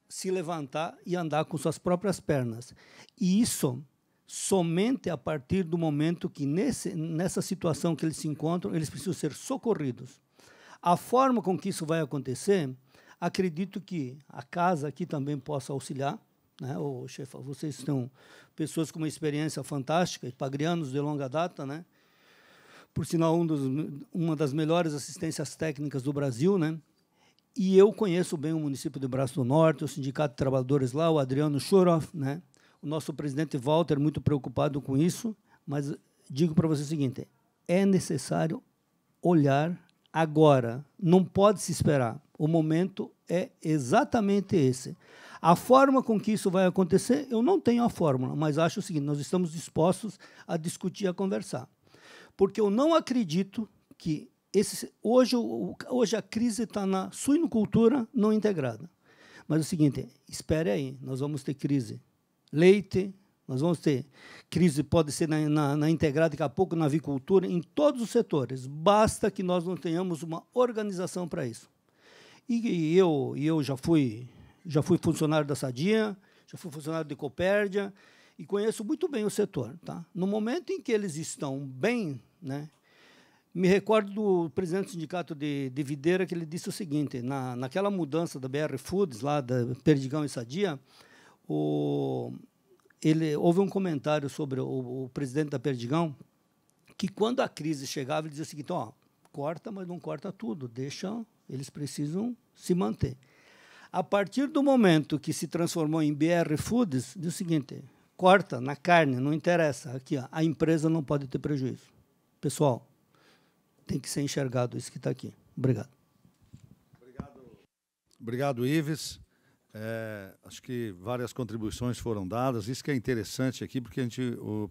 se levantar e andar com suas próprias pernas. E isso somente a partir do momento que, nesse, nessa situação que eles se encontram, eles precisam ser socorridos. A forma com que isso vai acontecer, acredito que a casa aqui também possa auxiliar. Né? O chefe, vocês são pessoas com uma experiência fantástica, pagrianos de longa data, né? por sinal, um dos, uma das melhores assistências técnicas do Brasil, né? E eu conheço bem o município de Braço do Norte, o Sindicato de Trabalhadores lá, o Adriano Churoff, né? O nosso presidente Walter muito preocupado com isso, mas digo para você o seguinte: é necessário olhar agora, não pode se esperar. O momento é exatamente esse. A forma com que isso vai acontecer, eu não tenho a fórmula, mas acho o seguinte: nós estamos dispostos a discutir, a conversar. Porque eu não acredito que esse, hoje, hoje a crise está na suinocultura não integrada. Mas é o seguinte: espere aí, nós vamos ter crise. Leite, nós vamos ter crise, pode ser na, na, na integrada, daqui a pouco, na avicultura, em todos os setores. Basta que nós não tenhamos uma organização para isso. E, e, eu, e eu já fui já fui funcionário da Sadia, já fui funcionário de Copérdia, e conheço muito bem o setor. Tá? No momento em que eles estão bem, né, me recordo do presidente do sindicato de, de Videira que ele disse o seguinte: na, naquela mudança da BR Foods, lá da Perdigão e Sadia, o, ele, houve um comentário sobre o, o, presidente da Perdigão, que quando a crise chegava, ele dizia o seguinte: ó, corta, mas não corta tudo, deixa, eles precisam se manter. A partir do momento que se transformou em BR Foods, diz o seguinte: corta na carne, não interessa. Aqui, ó, a empresa não pode ter prejuízo. Pessoal, tem que ser enxergado isso que está aqui. Obrigado. Obrigado, Obrigado Ives. É, acho que várias contribuições foram dadas. Isso que é interessante aqui, porque a gente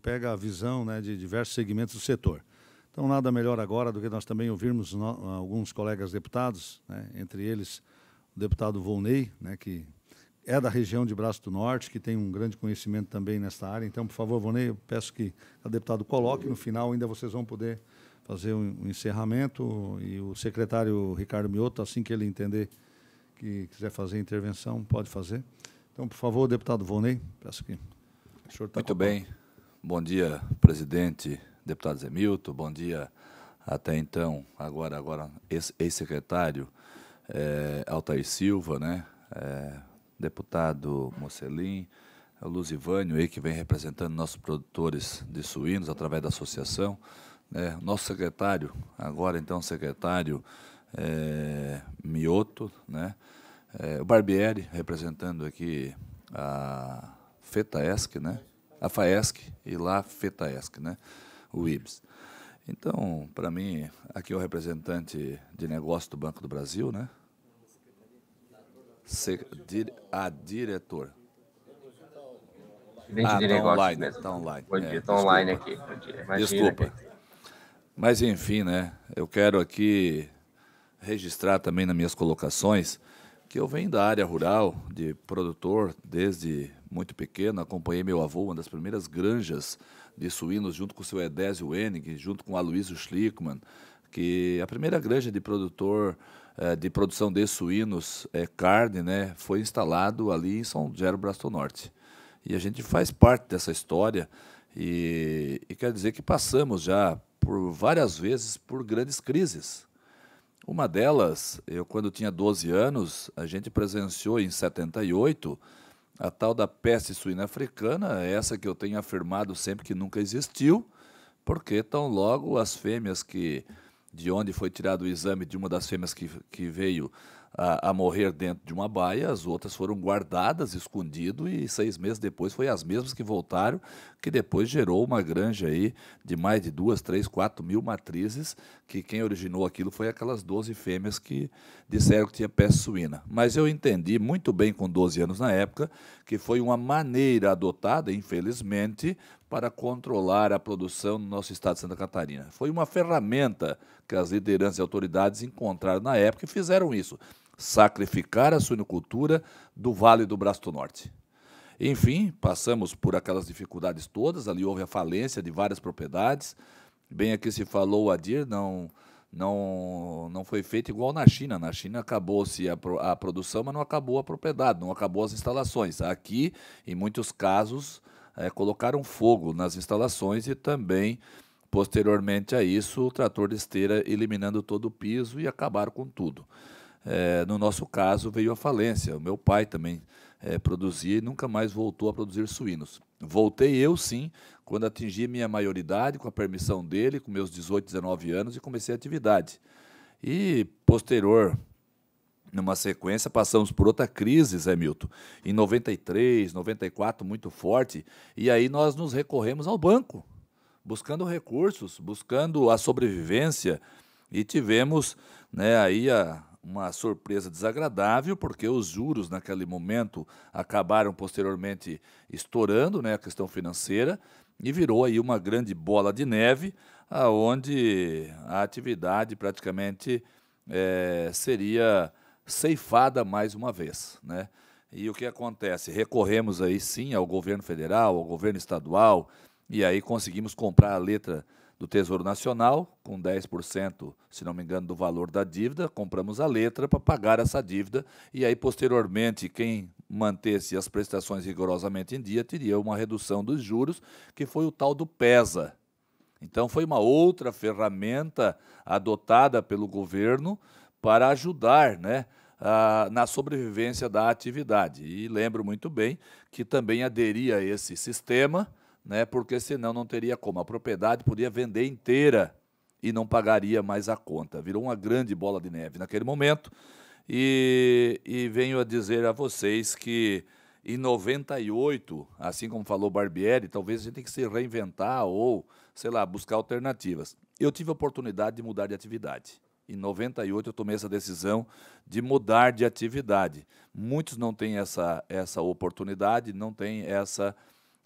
pega a visão né, de diversos segmentos do setor. Então, nada melhor agora do que nós também ouvirmos no, alguns colegas deputados, né, entre eles o deputado Volney, né, que é da região de Braço do Norte, que tem um grande conhecimento também nesta área. Então, por favor, Volney, eu peço que o deputado coloque. No final, ainda vocês vão poder fazer um, um encerramento. E o secretário Ricardo Mioto, assim que ele entender que quiser fazer intervenção, pode fazer. Então, por favor, deputado Vonei, peço que o senhor tá Muito bem. Bom dia, presidente, deputado Zé Milton. Bom dia, até então, agora, agora ex-secretário é, Altair Silva, né? É, deputado Mocelim, Luzivânio, aí, que vem representando nossos produtores de suínos através da associação. Né? Nosso secretário, agora então secretário é, Mioto, né? É, o Barbieri, representando aqui a FETAESC, né? a FAESC e lá a FETAESC, né? o IBS. Então, para mim, aqui é o representante de negócio do Banco do Brasil, né? Se, dire, a diretor. Ah, está online, está online. É, está online aqui. Imagina desculpa. Aqui. Mas, enfim, né? Eu quero aqui registrar também nas minhas colocações que eu venho da área rural, de produtor desde muito pequeno, acompanhei meu avô, uma das primeiras granjas de suínos, junto com o seu Edésio Enig, junto com o Aloysio Schlickman, que a primeira granja de produtor eh, de produção de suínos, eh, carne, né, foi instalado ali em São Gero Brasto Norte. E a gente faz parte dessa história e, e quer dizer que passamos já por várias vezes por grandes crises, uma delas, eu quando tinha 12 anos, a gente presenciou em 78 a tal da peste suína africana, essa que eu tenho afirmado sempre que nunca existiu, porque tão logo as fêmeas que de onde foi tirado o exame de uma das fêmeas que, que veio a, a, morrer dentro de uma baia, as outras foram guardadas, escondido, e seis meses depois foi as mesmas que voltaram, que depois gerou uma granja aí de mais de duas, três, quatro mil matrizes, que quem originou aquilo foi aquelas 12 fêmeas que disseram que tinha peste suína. Mas eu entendi muito bem com 12 anos na época que foi uma maneira adotada, infelizmente, para controlar a produção no nosso estado de Santa Catarina. Foi uma ferramenta que as lideranças e autoridades encontraram na época e fizeram isso sacrificar a suinocultura do Vale do Braço do Norte. Enfim, passamos por aquelas dificuldades todas, ali houve a falência de várias propriedades. Bem aqui se falou, Adir, não não não foi feito igual na China. Na China acabou-se a, a produção, mas não acabou a propriedade, não acabou as instalações. Aqui, em muitos casos, é, colocaram fogo nas instalações e também, posteriormente a isso, o trator de esteira eliminando todo o piso e acabaram com tudo é, no nosso caso, veio a falência. O meu pai também é, produzia e nunca mais voltou a produzir suínos. Voltei eu, sim, quando atingi minha maioridade, com a permissão dele, com meus 18, 19 anos, e comecei a atividade. E, posterior, numa sequência, passamos por outra crise, Zé Milton, em 93, 94, muito forte, e aí nós nos recorremos ao banco, buscando recursos, buscando a sobrevivência, e tivemos né, aí a, uma surpresa desagradável, porque os juros naquele momento acabaram posteriormente estourando né, a questão financeira e virou aí uma grande bola de neve, aonde a atividade praticamente é, seria ceifada mais uma vez. Né? E o que acontece? Recorremos aí sim ao governo federal, ao governo estadual, e aí conseguimos comprar a letra do Tesouro Nacional, com 10%, se não me engano, do valor da dívida, compramos a letra para pagar essa dívida, e aí, posteriormente, quem mantesse as prestações rigorosamente em dia teria uma redução dos juros, que foi o tal do PESA. Então, foi uma outra ferramenta adotada pelo governo para ajudar, né? na sobrevivência da atividade. E lembro muito bem que também aderia a esse sistema né? Porque senão não teria como. A propriedade podia vender inteira e não pagaria mais a conta. Virou uma grande bola de neve naquele momento. E, e venho a dizer a vocês que em 98, assim como falou Barbieri, talvez a gente tenha que se reinventar ou, sei lá, buscar alternativas. Eu tive a oportunidade de mudar de atividade. Em 98 eu tomei essa decisão de mudar de atividade. Muitos não têm essa, essa oportunidade, não têm essa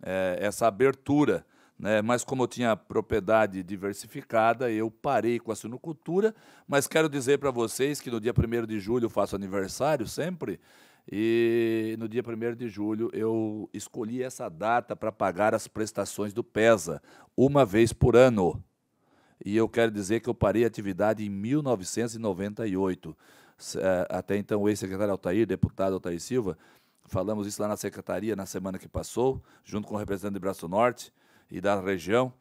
é, essa abertura. Né? Mas como eu tinha propriedade diversificada, eu parei com a sinocultura. Mas quero dizer para vocês que no dia 1 de julho eu faço aniversário sempre. E no dia 1 de julho eu escolhi essa data para pagar as prestações do PESA, uma vez por ano. E eu quero dizer que eu parei a atividade em 1998. Eh, até então, o ex-secretário Altair, deputado Altair Silva, falamos isso lá na secretaria na semana que passou, junto com o representante de Braço Norte e da região,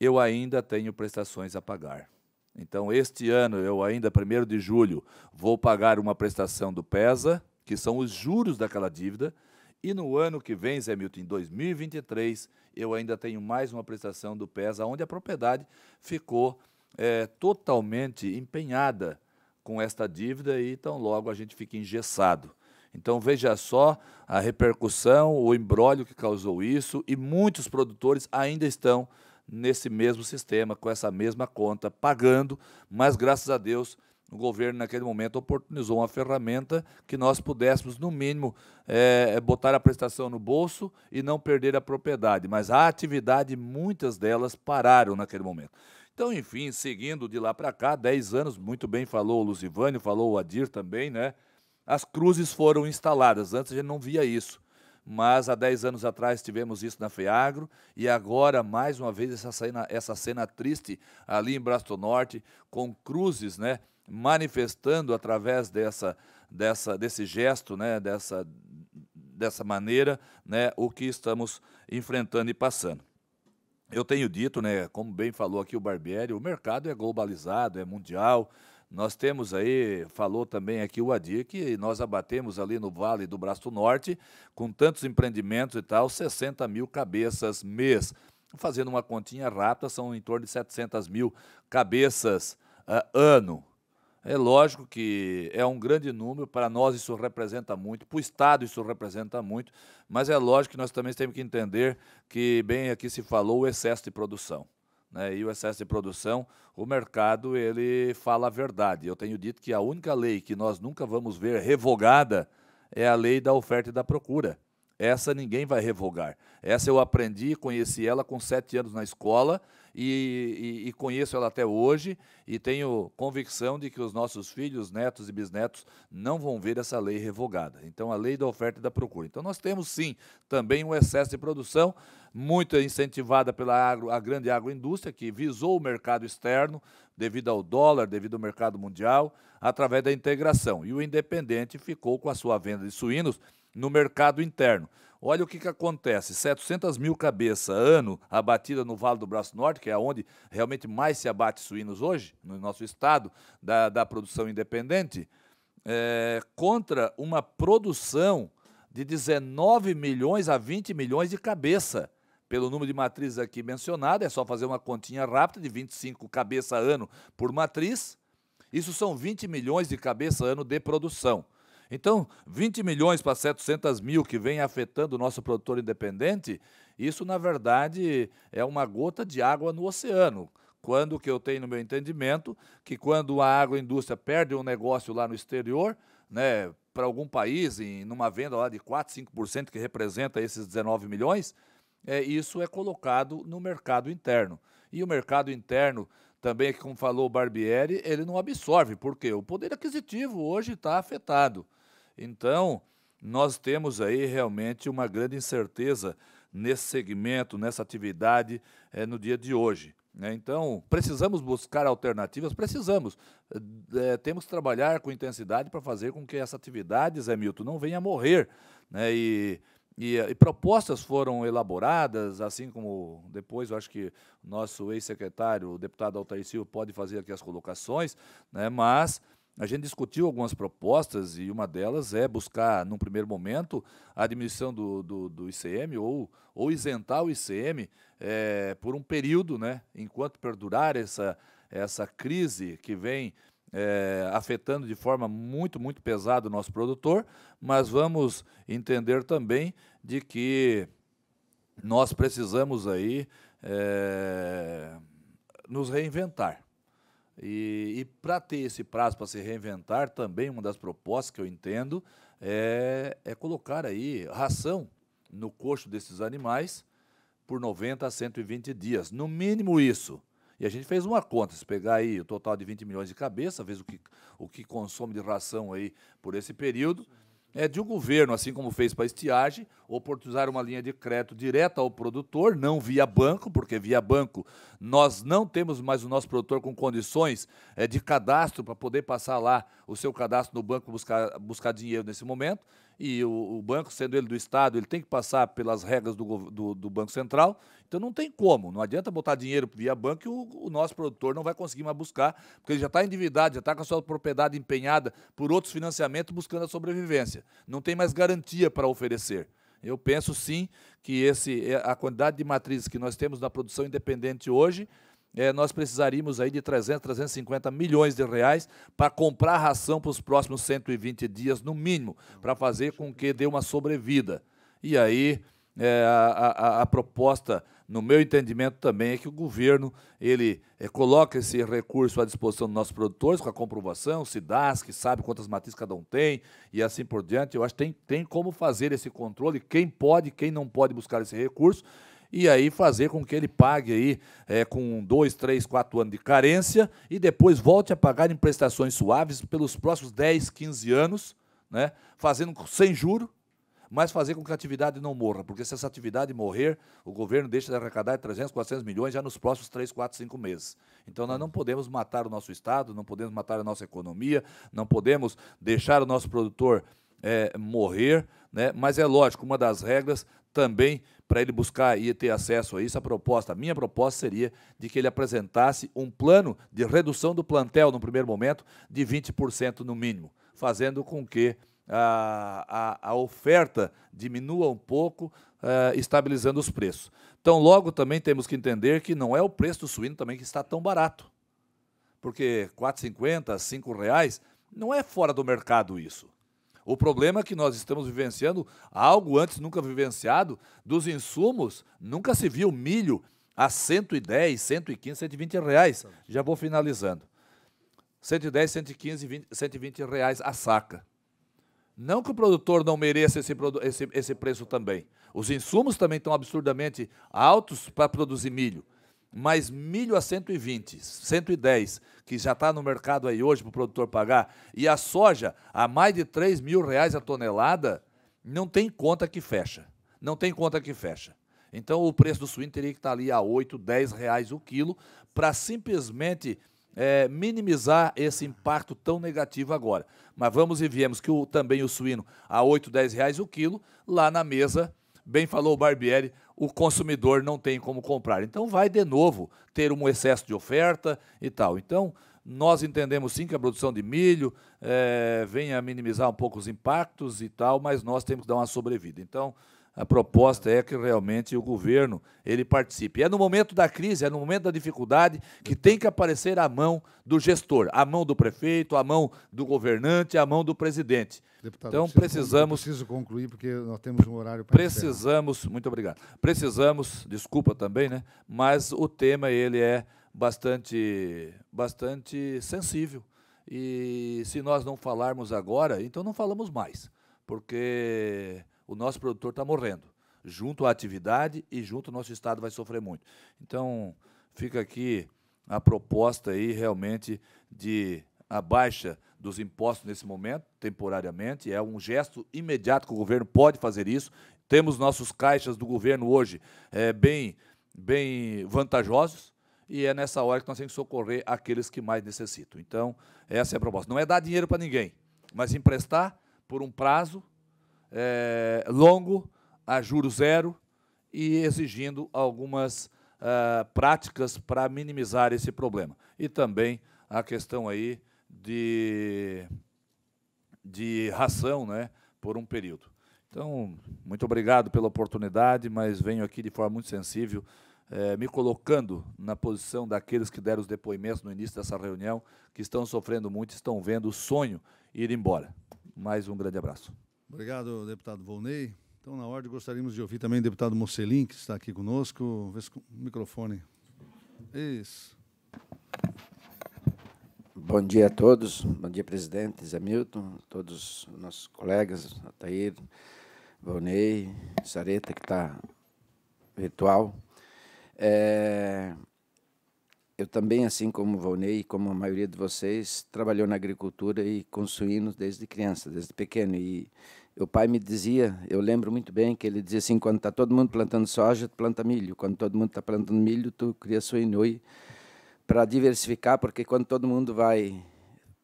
eu ainda tenho prestações a pagar. Então, este ano, eu ainda, 1 de julho, vou pagar uma prestação do PESA, que são os juros daquela dívida, e no ano que vem, Zé Milton, em 2023, eu ainda tenho mais uma prestação do PESA, onde a propriedade ficou é, totalmente empenhada com esta dívida e então logo a gente fica engessado. Então veja só a repercussão, o embrólio que causou isso e muitos produtores ainda estão nesse mesmo sistema, com essa mesma conta, pagando, mas graças a Deus o governo naquele momento oportunizou uma ferramenta que nós pudéssemos, no mínimo, é, botar a prestação no bolso e não perder a propriedade. Mas a atividade, muitas delas pararam naquele momento. Então, enfim, seguindo de lá para cá, 10 anos, muito bem falou o Lucivânio, falou o Adir também, né? as cruzes foram instaladas. Antes a gente não via isso, mas há 10 anos atrás tivemos isso na FEAGRO e agora, mais uma vez, essa cena, essa cena triste ali em Brasto Norte, com cruzes né, manifestando através dessa, dessa, desse gesto, né, dessa, dessa maneira, né, o que estamos enfrentando e passando. Eu tenho dito, né, como bem falou aqui o Barbieri, o mercado é globalizado, é mundial, nós temos aí, falou também aqui o Adir, que nós abatemos ali no Vale do Braço Norte, com tantos empreendimentos e tal, 60 mil cabeças mês. Fazendo uma continha rápida, são em torno de 700 mil cabeças uh, ano. É lógico que é um grande número, para nós isso representa muito, para o Estado isso representa muito, mas é lógico que nós também temos que entender que, bem aqui se falou, o excesso de produção né, e o excesso de produção, o mercado ele fala a verdade. Eu tenho dito que a única lei que nós nunca vamos ver revogada é a lei da oferta e da procura. Essa ninguém vai revogar. Essa eu aprendi, conheci ela com sete anos na escola e, e, e, conheço ela até hoje e tenho convicção de que os nossos filhos, netos e bisnetos não vão ver essa lei revogada. Então, a lei da oferta e da procura. Então, nós temos sim também um excesso de produção muito incentivada pela agro, a grande agroindústria, que visou o mercado externo, devido ao dólar, devido ao mercado mundial, através da integração. E o independente ficou com a sua venda de suínos no mercado interno. Olha o que, que acontece: 700 mil cabeças ano abatida no Vale do Braço Norte, que é onde realmente mais se abate suínos hoje, no nosso estado, da, da produção independente, é, contra uma produção de 19 milhões a 20 milhões de cabeça pelo número de matrizes aqui mencionado, é só fazer uma continha rápida de 25 cabeça ano por matriz. Isso são 20 milhões de cabeça ano de produção. Então, 20 milhões para 700 mil que vem afetando o nosso produtor independente, isso, na verdade, é uma gota de água no oceano. Quando que eu tenho no meu entendimento que quando a agroindústria perde um negócio lá no exterior, né, para algum país, em numa venda lá de 4, 5% que representa esses 19 milhões, é, isso é colocado no mercado interno. E o mercado interno também, é como falou o Barbieri, ele não absorve, porque o poder aquisitivo hoje está afetado. Então, nós temos aí realmente uma grande incerteza nesse segmento, nessa atividade é, no dia de hoje. Né? Então, precisamos buscar alternativas, precisamos. É, temos que trabalhar com intensidade para fazer com que essa atividade, Zé Milton, não venha a morrer né? e e, eh, e, propostas foram elaboradas, assim como depois eu acho que o nosso ex-secretário, o deputado Altair Silva, pode fazer aqui as colocações, né, mas a gente discutiu algumas propostas e uma delas é buscar, num primeiro momento, a diminuição do, do, do ICM ou, ou isentar o ICM é, eh, por um período, né, enquanto perdurar essa, essa crise que vem é, afetando de forma muito, muito pesada o nosso produtor, mas vamos entender também de que nós precisamos aí é, nos reinventar. E, e para ter esse prazo para se reinventar, também uma das propostas que eu entendo é, é colocar aí ração no coxo desses animais por 90 a 120 dias. No mínimo isso. E a gente fez uma conta, se pegar aí o total de 20 milhões de cabeça, vezes o que, o que consome de ração aí por esse período, é de um governo, assim como fez para a estiagem, oportunizar uma linha de crédito direta ao produtor, não via banco, porque via banco nós não temos mais o nosso produtor com condições é, de cadastro para poder passar lá o seu cadastro no banco buscar, buscar dinheiro nesse momento e o, o, banco, sendo ele do Estado, ele tem que passar pelas regras do, do, do, Banco Central. Então não tem como, não adianta botar dinheiro via banco e o, o nosso produtor não vai conseguir mais buscar, porque ele já está endividado, já está com a sua propriedade empenhada por outros financiamentos buscando a sobrevivência. Não tem mais garantia para oferecer. Eu penso sim que esse, é, a quantidade de matrizes que nós temos na produção independente hoje é, nós precisaríamos aí de 300, 350 milhões de reais para comprar ração para os próximos 120 dias, no mínimo, para fazer com que dê uma sobrevida. E aí, é, a, a, a, proposta, no meu entendimento também, é que o governo ele é, coloca esse recurso à disposição dos nossos produtores, com a comprovação, se dá, que sabe quantas matrizes cada um tem, e assim por diante. Eu acho que tem, tem como fazer esse controle, quem pode, quem não pode buscar esse recurso, e aí fazer com que ele pague aí é, com dois, três, quatro anos de carência e depois volte a pagar em prestações suaves pelos próximos 10, 15 anos, né, fazendo sem juro, mas fazer com que a atividade não morra, porque se essa atividade morrer, o governo deixa de arrecadar 300, 400 milhões já nos próximos 3, 4, 5 meses. Então nós não podemos matar o nosso Estado, não podemos matar a nossa economia, não podemos deixar o nosso produtor é, morrer, né? mas é lógico, uma das regras também para ele buscar e ter acesso a isso, a proposta, a minha proposta seria de que ele apresentasse um plano de redução do plantel no primeiro momento de 20% no mínimo, fazendo com que a, a, a oferta diminua um pouco, uh, estabilizando os preços. Então, logo também temos que entender que não é o preço do suíno também que está tão barato, porque R$ 4,50, R$ 5,00 não é fora do mercado isso. O problema é que nós estamos vivenciando algo antes nunca vivenciado dos insumos, nunca se viu milho a 110, 115, 120 reais. Já vou finalizando. 110, 115, 20, 120 reais a saca. Não que o produtor não mereça esse, esse, esse preço também. Os insumos também estão absurdamente altos para produzir milho mais milho a 120, 110, que já está no mercado aí hoje para o produtor pagar, e a soja a mais de 3 mil reais a tonelada, não tem conta que fecha. Não tem conta que fecha. Então o preço do suíno teria que estar tá ali a 8, 10 reais o quilo para simplesmente é, minimizar esse impacto tão negativo agora. Mas vamos e viemos que o, também o suíno a 8, 10 reais o quilo, lá na mesa bem falou o Barbieri, o consumidor não tem como comprar. Então vai de novo ter um excesso de oferta e tal. Então nós entendemos sim que a produção de milho é, venha minimizar um pouco os impactos e tal, mas nós temos que dar uma sobrevida. Então a proposta é que realmente o governo ele participe. É no momento da crise, é no momento da dificuldade que tem que aparecer a mão do gestor, a mão do prefeito, a mão do governante, a mão do presidente. Deputado, então precisamos preciso concluir porque nós temos um horário para Precisamos, encerrar. muito obrigado. Precisamos, desculpa também, né? Mas o tema ele é bastante bastante sensível. E se nós não falarmos agora, então não falamos mais, porque o nosso produtor está morrendo, junto à atividade e junto ao nosso Estado vai sofrer muito. Então, fica aqui a proposta aí realmente de a baixa dos impostos nesse momento, temporariamente, é um gesto imediato que o governo pode fazer isso. Temos nossos caixas do governo hoje é, bem, bem vantajosos, e é nessa hora que nós temos que socorrer aqueles que mais necessitam. Então, essa é a proposta. Não é dar dinheiro para ninguém, mas emprestar por um prazo é, longo, a juro zero e exigindo algumas uh, práticas para minimizar esse problema. E também a questão aí de, de ração né, por um período. Então, muito obrigado pela oportunidade, mas venho aqui de forma muito sensível, eh, me colocando na posição daqueles que deram os depoimentos no início dessa reunião, que estão sofrendo muito, estão vendo o sonho ir embora. Mais um grande abraço. Obrigado, deputado Volney. Então, na ordem, gostaríamos de ouvir também o deputado Mocelin, que está aqui conosco. Vê se o microfone. Isso. Bom dia a todos. Bom dia, presidente Zé Milton, todos os nossos colegas, Atair, Volney, Sareta, que está virtual. É, eu também, assim como Volney e como a maioria de vocês, trabalhou na agricultura e com suínos desde criança, desde pequeno. E o pai me dizia, eu lembro muito bem, que ele dizia assim, quando está todo mundo plantando soja, tu planta milho. Quando todo mundo está plantando milho, tu cria sua inui para diversificar, porque quando todo mundo vai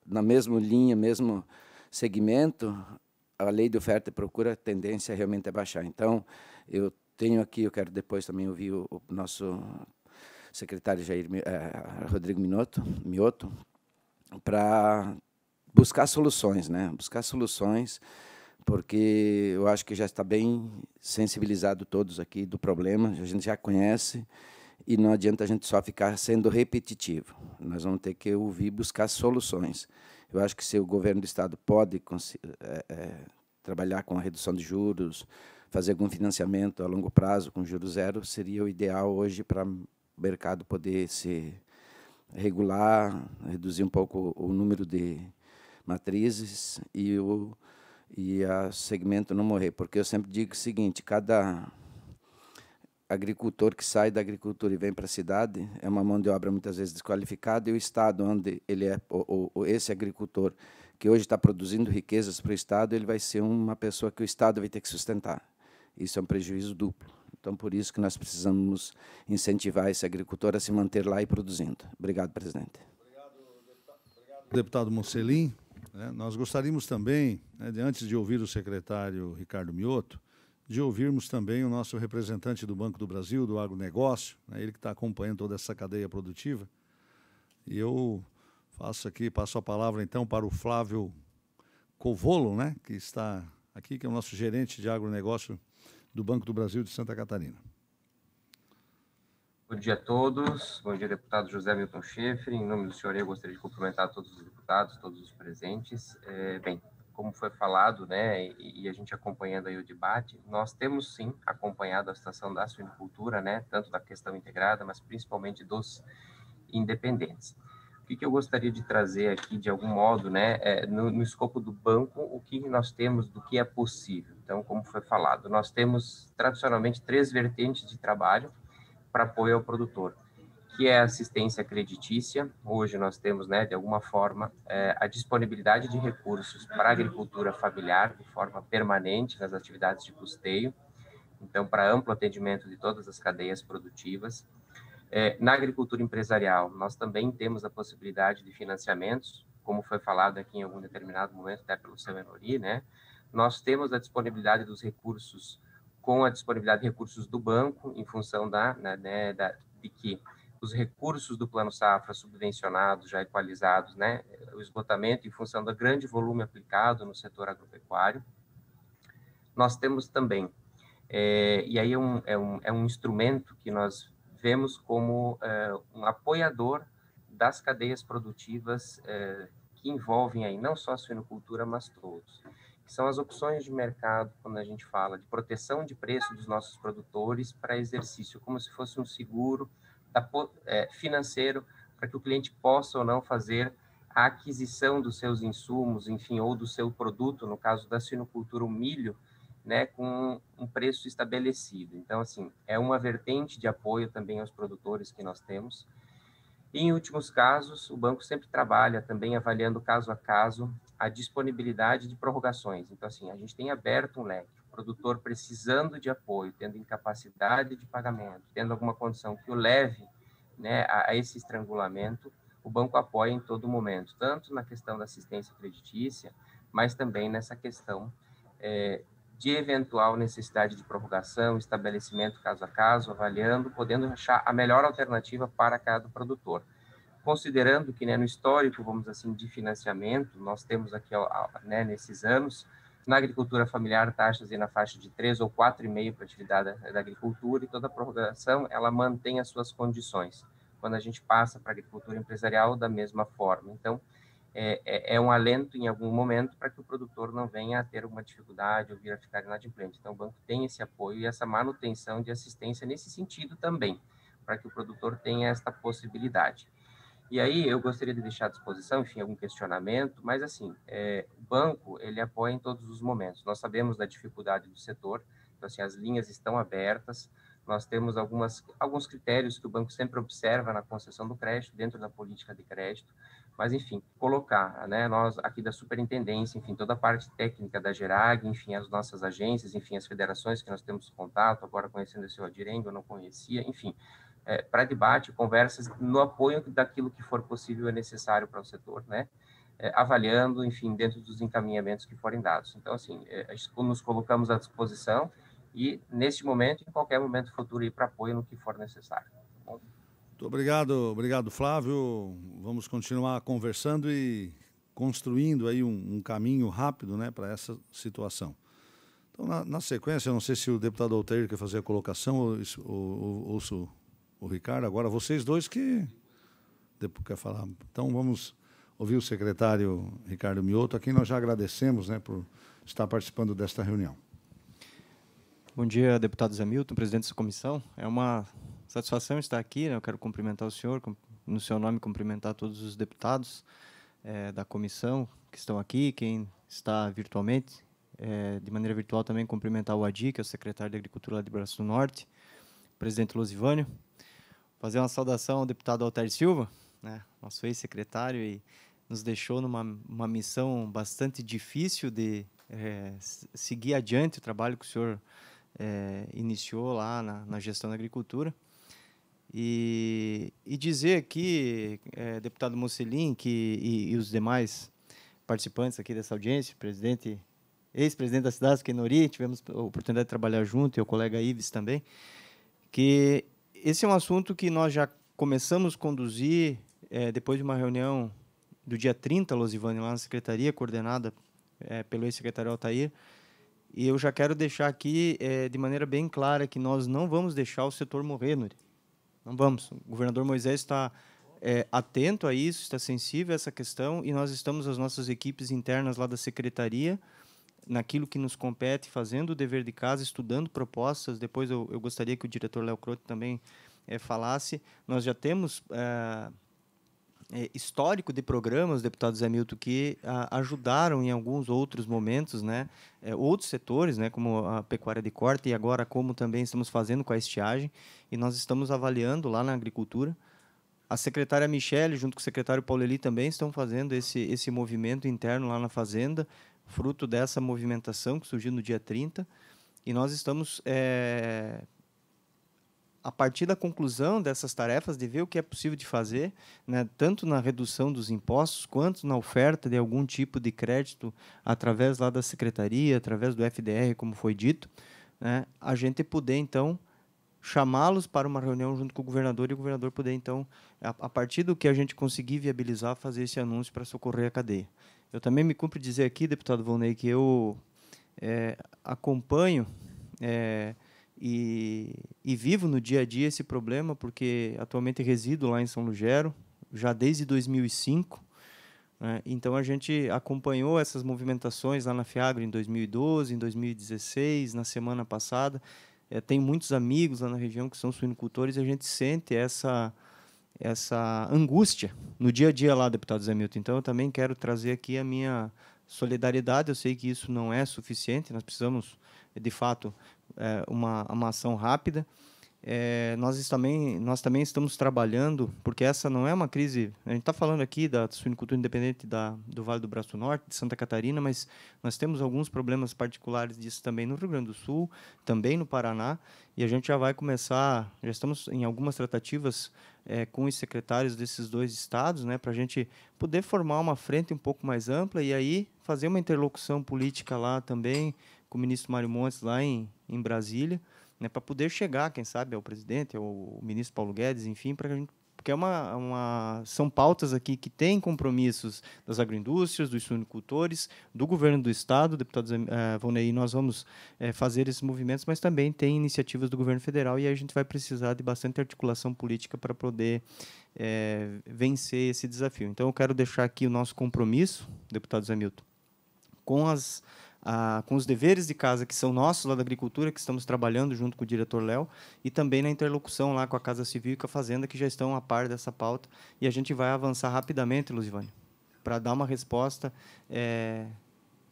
na mesma linha, mesmo segmento, a lei de oferta e procura, a tendência é realmente é baixar. Então, eu tenho aqui, eu quero depois também ouvir o, o nosso secretário Jair eh, Rodrigo Minotto, Mioto, para buscar soluções, né? Buscar soluções porque eu acho que já está bem sensibilizado todos aqui do problema, a gente já conhece e não adianta a gente só ficar sendo repetitivo. Nós vamos ter que ouvir buscar soluções. Eu acho que se o governo do Estado pode é, é, trabalhar com a redução de juros, fazer algum financiamento a longo prazo com juros zero, seria o ideal hoje para o mercado poder se regular, reduzir um pouco o número de matrizes e o e o segmento não morrer. Porque eu sempre digo o seguinte: cada agricultor que sai da agricultura e vem para a cidade é uma mão de obra muitas vezes desqualificada e o estado onde ele é ou, ou esse agricultor que hoje está produzindo riquezas para o estado ele vai ser uma pessoa que o estado vai ter que sustentar isso é um prejuízo duplo então por isso que nós precisamos incentivar esse agricultor a se manter lá e produzindo obrigado presidente obrigado deputado, obrigado. deputado Mocelin né? Nós gostaríamos também, né, de, antes de ouvir o secretário Ricardo Mioto, de ouvirmos também o nosso representante do Banco do Brasil, do agronegócio, né, ele que está acompanhando toda essa cadeia produtiva. E eu faço aqui, passo a palavra então para o Flávio Covolo, né, que está aqui, que é o nosso gerente de agronegócio do Banco do Brasil de Santa Catarina. Bom dia a todos. Bom dia, deputado José Milton Schaefer. Em nome do senhor, eu gostaria de cumprimentar todos os deputados, todos os presentes. É, bem, como foi falado, né, e, a gente acompanhando aí o debate, nós temos sim acompanhado a situação da suinocultura, né, tanto da questão integrada, mas principalmente dos independentes. O que, que eu gostaria de trazer aqui, de algum modo, né, é, no, no escopo do banco, o que nós temos do que é possível. Então, como foi falado, nós temos tradicionalmente três vertentes de trabalho para apoio ao produtor, que é assistência creditícia. Hoje nós temos, né, de alguma forma, é, a disponibilidade de recursos para a agricultura familiar de forma permanente nas atividades de custeio, então para amplo atendimento de todas as cadeias produtivas. É, na agricultura empresarial, nós também temos a possibilidade de financiamentos, como foi falado aqui em algum determinado momento, até pelo seu Enori, né? Nós temos a disponibilidade dos recursos com a disponibilidade de recursos do banco, em função da, né, né, da de que os recursos do Plano Safra subvencionados, já equalizados, né, o esgotamento em função do grande volume aplicado no setor agropecuário. Nós temos também, é, e aí é um, é, um, é um instrumento que nós vemos como é, um apoiador das cadeias produtivas é, que envolvem aí não só a suinocultura, mas todos que são as opções de mercado quando a gente fala de proteção de preço dos nossos produtores para exercício, como se fosse um seguro da, é, financeiro para que o cliente possa ou não fazer a aquisição dos seus insumos, enfim, ou do seu produto, no caso da sinocultura, o milho, né, com um preço estabelecido. Então, assim, é uma vertente de apoio também aos produtores que nós temos. em últimos casos, o banco sempre trabalha também avaliando caso a caso a disponibilidade de prorrogações. Então, assim, a gente tem aberto um leque. O produtor precisando de apoio, tendo incapacidade de pagamento, tendo alguma condição que o leve né, a, a esse estrangulamento, o banco apoia em todo momento, tanto na questão da assistência creditícia, mas também nessa questão é, de eventual necessidade de prorrogação, estabelecimento caso a caso, avaliando, podendo achar a melhor alternativa para cada produtor considerando que né, no histórico, vamos assim, de financiamento, nós temos aqui né, nesses anos, na agricultura familiar, taxas na faixa de 3 ou 4,5 para atividade da, da agricultura, e toda a prorrogação, ela mantém as suas condições. Quando a gente passa para a agricultura empresarial, da mesma forma. Então, é, é, é um alento em algum momento para que o produtor não venha a ter uma dificuldade ou vir a ficar inadimplente. Então, o banco tem esse apoio e essa manutenção de assistência nesse sentido também, para que o produtor tenha esta possibilidade. E aí eu gostaria de deixar à disposição, enfim, algum questionamento, mas assim, é, o banco ele apoia em todos os momentos. Nós sabemos da dificuldade do setor, então assim as linhas estão abertas. Nós temos algumas alguns critérios que o banco sempre observa na concessão do crédito, dentro da política de crédito. Mas enfim, colocar, né? Nós aqui da superintendência, enfim, toda a parte técnica da Gerag, enfim, as nossas agências, enfim, as federações que nós temos contato, agora conhecendo esse adirengo eu não conhecia, enfim, é, para debate, conversas no apoio daquilo que for possível e necessário para o setor, né? É, avaliando, enfim, dentro dos encaminhamentos que forem dados. Então, assim, é, nos colocamos à disposição e, neste momento, em qualquer momento futuro, ir para apoio no que for necessário. Tá bom? Muito obrigado, obrigado, Flávio. Vamos continuar conversando e construindo aí um, um caminho rápido, né, para essa situação. Então, na, na, sequência, eu não sei se o deputado Altair quer fazer a colocação ou, ou, ou, ou o Ricardo. Agora vocês dois que depois quer falar. Então vamos ouvir o secretário Ricardo Mioto, a quem nós já agradecemos né, por estar participando desta reunião. Bom dia, deputado Zé Milton, presidente da comissão. É uma satisfação estar aqui. Né? Eu quero cumprimentar o senhor, no seu nome, cumprimentar todos os deputados é, da comissão que estão aqui, quem está virtualmente. É, de maneira virtual, também cumprimentar o ADI, que é o secretário de Agricultura lá de Braço do Norte, o presidente Luzivânio, fazer uma saudação ao deputado Altair Silva, né, nosso ex-secretário, e nos deixou numa uma missão bastante difícil de é, seguir adiante o trabalho que o senhor é, iniciou lá na, na, gestão da agricultura. E, e dizer aqui, é, deputado Mussolini que, e, e, os demais participantes aqui dessa audiência, presidente, ex-presidente da cidade, Kenori, tivemos a oportunidade de trabalhar junto, e o colega Ives também, que esse é um assunto que nós já começamos a conduzir é, depois de uma reunião do dia 30, Losivane, lá na secretaria, coordenada é, pelo ex-secretário Altair. E eu já quero deixar aqui é, de maneira bem clara que nós não vamos deixar o setor morrer, Nuri. Não vamos. O governador Moisés está é, atento a isso, está sensível a essa questão e nós estamos as nossas equipes internas lá da secretaria naquilo que nos compete, fazendo o dever de casa, estudando propostas. Depois eu, eu gostaria que o diretor Léo Croto também é, falasse. Nós já temos é, é, histórico de programas, deputado Zé Milton, que a, ah, ajudaram em alguns outros momentos, né? outros setores, né? Como a pecuária de corte e agora como também estamos fazendo com a estiagem. E nós estamos avaliando lá na agricultura. A secretária Michele, junto com o secretário Paulo Eli, também estão fazendo esse, esse movimento interno lá na Fazenda, fruto dessa movimentação que surgiu no dia 30. E nós estamos, é, a partir da conclusão dessas tarefas, de ver o que é possível de fazer, né, tanto na redução dos impostos, quanto na oferta de algum tipo de crédito através lá da secretaria, através do FDR, como foi dito, né, a gente poder, então, chamá-los para uma reunião junto com o governador e o governador poder, então, a, a partir do que a gente conseguir viabilizar, fazer esse anúncio para socorrer a cadeia. Eu também me cumpre dizer aqui, deputado Volney, que eu é, acompanho é, e, e, vivo no dia a dia esse problema, porque atualmente resido lá em São Lugero, já desde 2005. Né? Então a gente acompanhou essas movimentações lá na Fiagro em 2012, em 2016, na semana passada. É, tem muitos amigos lá na região que são suinocultores e a gente sente essa essa angústia no dia a dia lá, deputado Zé Milton. Então, eu também quero trazer aqui a minha solidariedade. Eu sei que isso não é suficiente, nós precisamos, de fato, eh, uma, uma ação rápida é, nós, também, nós também estamos trabalhando, porque essa não é uma crise. A gente está falando aqui da suinicultura independente da, do Vale do Braço Norte, de Santa Catarina, mas nós temos alguns problemas particulares disso também no Rio Grande do Sul, também no Paraná, e a gente já vai começar. Já estamos em algumas tratativas é, com os secretários desses dois estados, né, para a gente poder formar uma frente um pouco mais ampla e aí fazer uma interlocução política lá também com o ministro Mário Montes, lá em, em Brasília né, para poder chegar, quem sabe, ao presidente, ao ministro Paulo Guedes, enfim, para a gente porque é uma, uma, são pautas aqui que têm compromissos das agroindústrias, dos suinicultores, do governo do Estado, deputados eh, Vonei, nós vamos eh, fazer esses movimentos, mas também tem iniciativas do governo federal e a gente vai precisar de bastante articulação política para poder eh, vencer esse desafio. Então, eu quero deixar aqui o nosso compromisso, deputados Hamilton, com as ah, com os deveres de casa que são nossos lá da agricultura, que estamos trabalhando junto com o diretor Léo, e também na interlocução lá com a Casa Civil e com a Fazenda, que já estão a par dessa pauta. E a gente vai avançar rapidamente, Luzivane, para dar uma resposta é,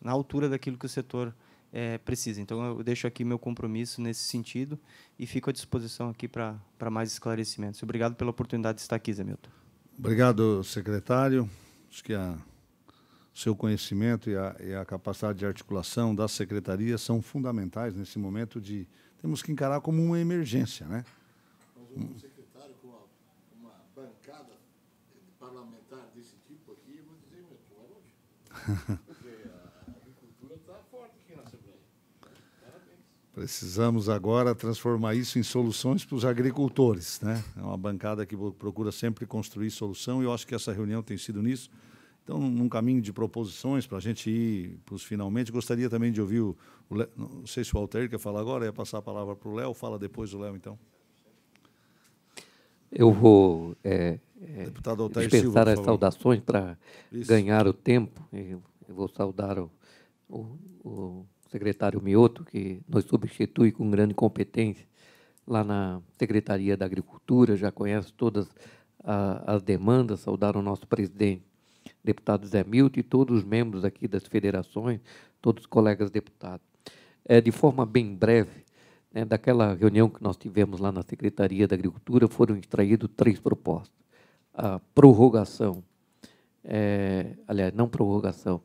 na altura daquilo que o setor é, precisa. Então, eu deixo aqui meu compromisso nesse sentido e fico à disposição aqui para mais esclarecimentos. Obrigado pela oportunidade de estar aqui, Zé Milton. Obrigado, secretário. Acho que a seu conhecimento e a, e a, capacidade de articulação das secretarias são fundamentais nesse momento de temos que encarar como uma emergência, né? Um secretário com uma, uma bancada parlamentar desse tipo aqui, vou dizer, meu, tu vai longe. a agricultura está forte aqui na Assembleia. Parabéns. Precisamos agora transformar isso em soluções para os agricultores, né? É uma bancada que procura sempre construir solução e eu acho que essa reunião tem sido nisso. Então, num caminho de proposições para a gente ir para os finalmente, gostaria também de ouvir o, Le... não sei se o Alter quer falar agora, ia passar a palavra para o Léo, fala depois o Léo, então. Eu vou é, é, dispensar as saudações para ganhar o tempo. Eu, eu vou saudar o, o, o secretário Mioto, que nos substitui com grande competência lá na Secretaria da Agricultura, já conhece todas a, as demandas, saudar o nosso presidente deputado Zé Milton e todos os membros aqui das federações, todos os colegas deputados. É, de forma bem breve, né, daquela reunião que nós tivemos lá na Secretaria da Agricultura, foram extraídos três propostas. A prorrogação, é, aliás, não prorrogação,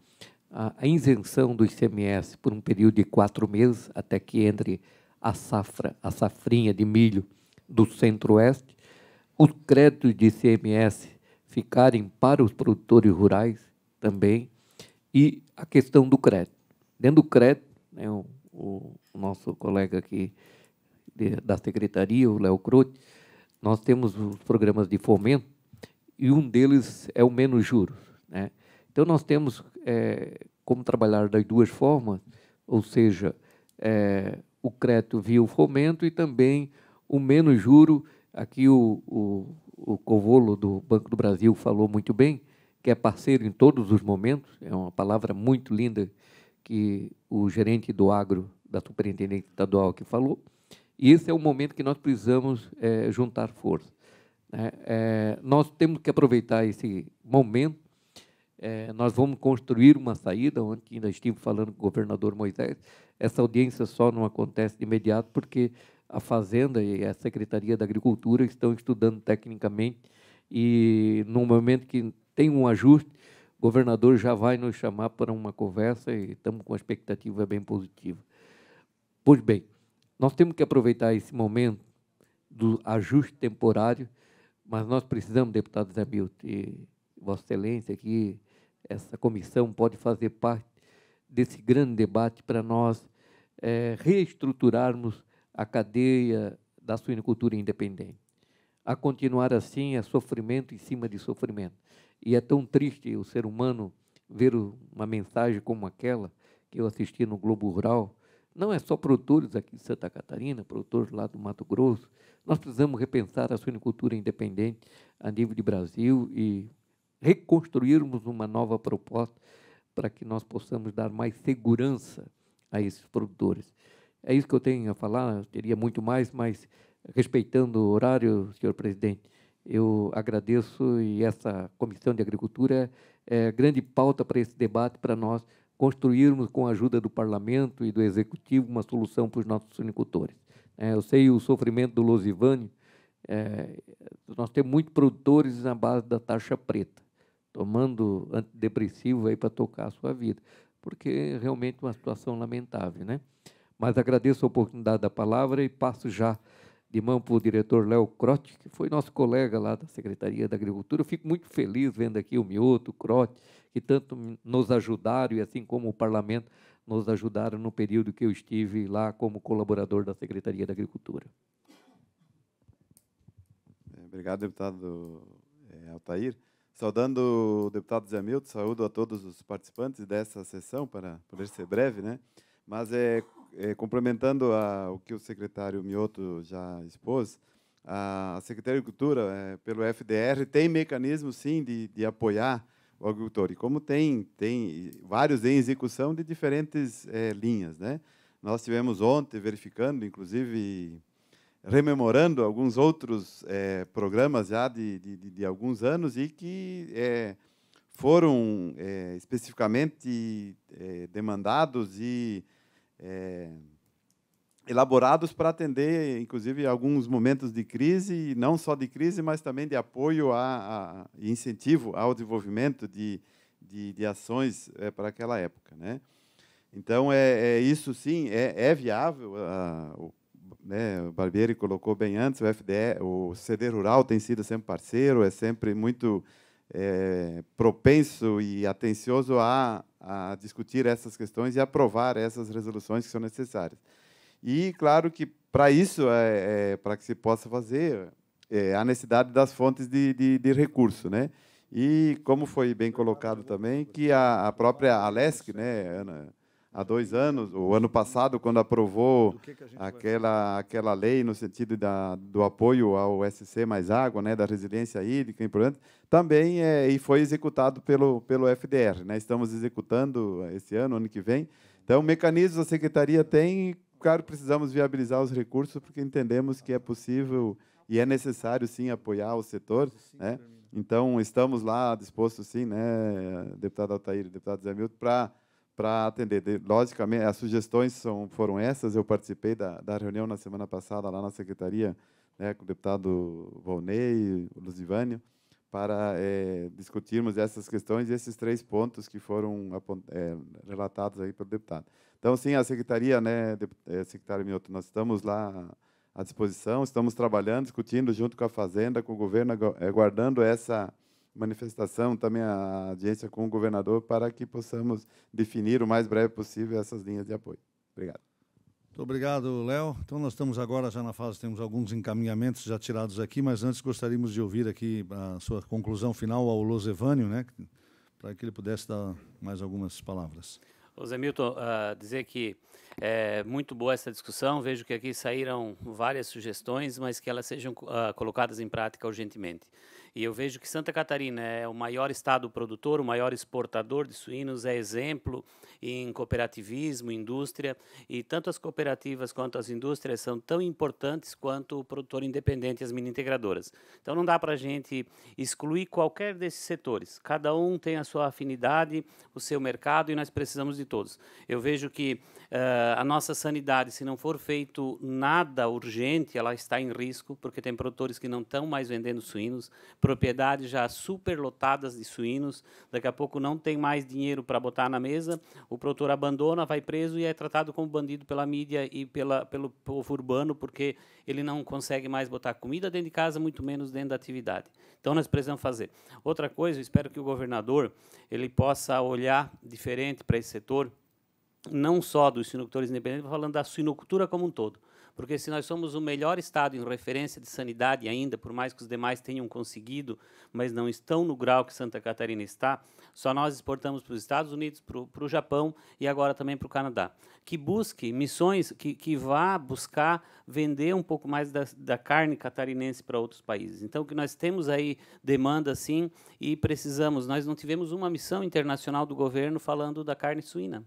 a, a isenção do ICMS por um período de quatro meses, até que entre a safra, a safrinha de milho do Centro-Oeste, os créditos de ICMS ficarem para os produtores rurais também e a questão do crédito. Dentro do crédito, né, o, o, nosso colega aqui de, da secretaria, o Léo Crote, nós temos os programas de fomento e um deles é o menos juros. Né? Então, nós temos é, como trabalhar das duas formas, ou seja, é, o crédito via o fomento e também o menos juro. Aqui o, o, o Covolo do Banco do Brasil falou muito bem, que é parceiro em todos os momentos, é uma palavra muito linda que o gerente do agro da superintendente estadual que falou, e esse é o momento que nós precisamos é, juntar forças. É, é, nós temos que aproveitar esse momento, é, nós vamos construir uma saída, onde ainda estive falando com o governador Moisés, essa audiência só não acontece de imediato, porque a Fazenda e a Secretaria da Agricultura estão estudando tecnicamente e no momento que tem um ajuste, o governador já vai nos chamar para uma conversa e estamos com uma expectativa bem positiva. Pois bem, nós temos que aproveitar esse momento do ajuste temporário, mas nós precisamos, deputado Zé Milton, e Vossa Excelência aqui, essa comissão pode fazer parte desse grande debate para nós é, reestruturarmos a cadeia da suinicultura independente. A continuar assim é sofrimento em cima de sofrimento. E é tão triste o ser humano ver uma mensagem como aquela que eu assisti no Globo Rural. Não é só produtores aqui de Santa Catarina, produtores lá do Mato Grosso. Nós precisamos repensar a suinicultura independente a nível de Brasil e reconstruirmos uma nova proposta para que nós possamos dar mais segurança a esses produtores. É isso que eu tenho a falar, eu teria muito mais, mas respeitando o horário, senhor presidente, eu agradeço e essa Comissão de Agricultura é grande pauta para esse debate, para nós construirmos com a ajuda do Parlamento e do Executivo uma solução para os nossos agricultores. É, eu sei o sofrimento do Losivânio, é, nós temos muitos produtores na base da taxa preta, tomando antidepressivo aí para tocar a sua vida, porque é realmente uma situação lamentável, né? Mas agradeço a oportunidade da palavra e passo já de mão para o diretor Léo Crote, que foi nosso colega lá da Secretaria da Agricultura. Eu fico muito feliz vendo aqui o Mioto, o Crote, que tanto nos ajudaram, e assim como o Parlamento, nos ajudaram no período que eu estive lá como colaborador da Secretaria da Agricultura. É, obrigado, deputado é, Altair. Saudando o deputado Zé Milton, saúdo a todos os participantes dessa sessão, para poder ser breve, né? Mas é é, complementando a, o que o secretário Mioto já expôs, a, a Secretaria de Agricultura, é, eh, pelo FDR, tem mecanismos, sim, de, de apoiar o agricultor. E como tem, tem vários em execução de diferentes é, linhas. Né? Nós tivemos ontem verificando, inclusive rememorando alguns outros é, programas já de, de, de, alguns anos e que é, foram especificamente demandados e é, elaborados para atender, inclusive, alguns momentos de crise, não só de crise, mas também de apoio a, incentivo ao desenvolvimento de, de, de ações é, para aquela época, né? Então é, é isso sim, é, é viável. A, o, né, o Barbieri colocou bem antes, o FDE, o CD Rural tem sido sempre parceiro, é sempre muito é, propenso e atencioso a, a discutir essas questões e aprovar essas resoluções que são necessárias. E, claro, que para isso, é, é, para que se possa fazer, é, a necessidade das fontes de, de, de, recurso. Né? E, como foi bem colocado também, que a, a própria ALESC, né, Ana, há dois anos, o ano passado, quando aprovou que que aquela, aquela lei no sentido da, do apoio ao SC mais água, né, da resiliência hídrica, importante, também é, e foi executado pelo, pelo FDR. Né, estamos executando esse ano, ano que vem. Então, mecanismos a secretaria tem, e, claro, precisamos viabilizar os recursos, porque entendemos que é possível e é necessário, sim, apoiar o setor. Né? Então, estamos lá dispostos, sim, né, deputado Altair e deputado Zé Milton, para para atender. De, logicamente, as sugestões são, foram essas. Eu participei da, da reunião na semana passada lá na secretaria né, com o deputado Volney, o Lusivânio, para é, discutirmos essas questões e esses três pontos que foram é, relatados aí pelo deputado. Então, sim, a secretaria, né, é, secretário Mioto, nós estamos lá à disposição, estamos trabalhando, discutindo junto com a Fazenda, com o governo, aguardando essa manifestação, também a audiência com o governador, para que possamos definir o mais breve possível essas linhas de apoio. Obrigado. Muito obrigado, Léo. Então, nós estamos agora já na fase, temos alguns encaminhamentos já tirados aqui, mas antes gostaríamos de ouvir aqui a sua conclusão final ao Lozevânio, né, para que ele pudesse dar mais algumas palavras. José Milton, uh, dizer que é muito boa essa discussão, vejo que aqui saíram várias sugestões, mas que elas sejam uh, colocadas em prática urgentemente. E eu vejo que Santa Catarina é o maior estado produtor, o maior exportador de suínos, é exemplo em cooperativismo, indústria, e tanto as cooperativas quanto as indústrias são tão importantes quanto o produtor independente e as mini integradoras. Então não dá para a gente excluir qualquer desses setores. Cada um tem a sua afinidade, o seu mercado e nós precisamos de todos. Eu vejo que uh, a nossa sanidade, se não for feito nada urgente, ela está em risco, porque tem produtores que não estão mais vendendo suínos, propriedades já superlotadas de suínos, daqui a pouco não tem mais dinheiro para botar na mesa, o produtor abandona, vai preso e é tratado como bandido pela mídia e pela, pelo povo urbano, porque ele não consegue mais botar comida dentro de casa, muito menos dentro da atividade. Então nós precisamos fazer. Outra coisa, eu espero que o governador ele possa olhar diferente para esse setor, não só dos sinocultores independentes, mas falando da suinocultura como um todo porque se nós somos o melhor estado em referência de sanidade ainda, por mais que os demais tenham conseguido, mas não estão no grau que Santa Catarina está, só nós exportamos para os Estados Unidos, para o Japão e agora também para o Canadá. Que busque missões, que, que vá buscar vender um pouco mais da, da carne catarinense para outros países. Então, que nós temos aí demanda, sim, e precisamos. Nós não tivemos uma missão internacional do governo falando da carne suína.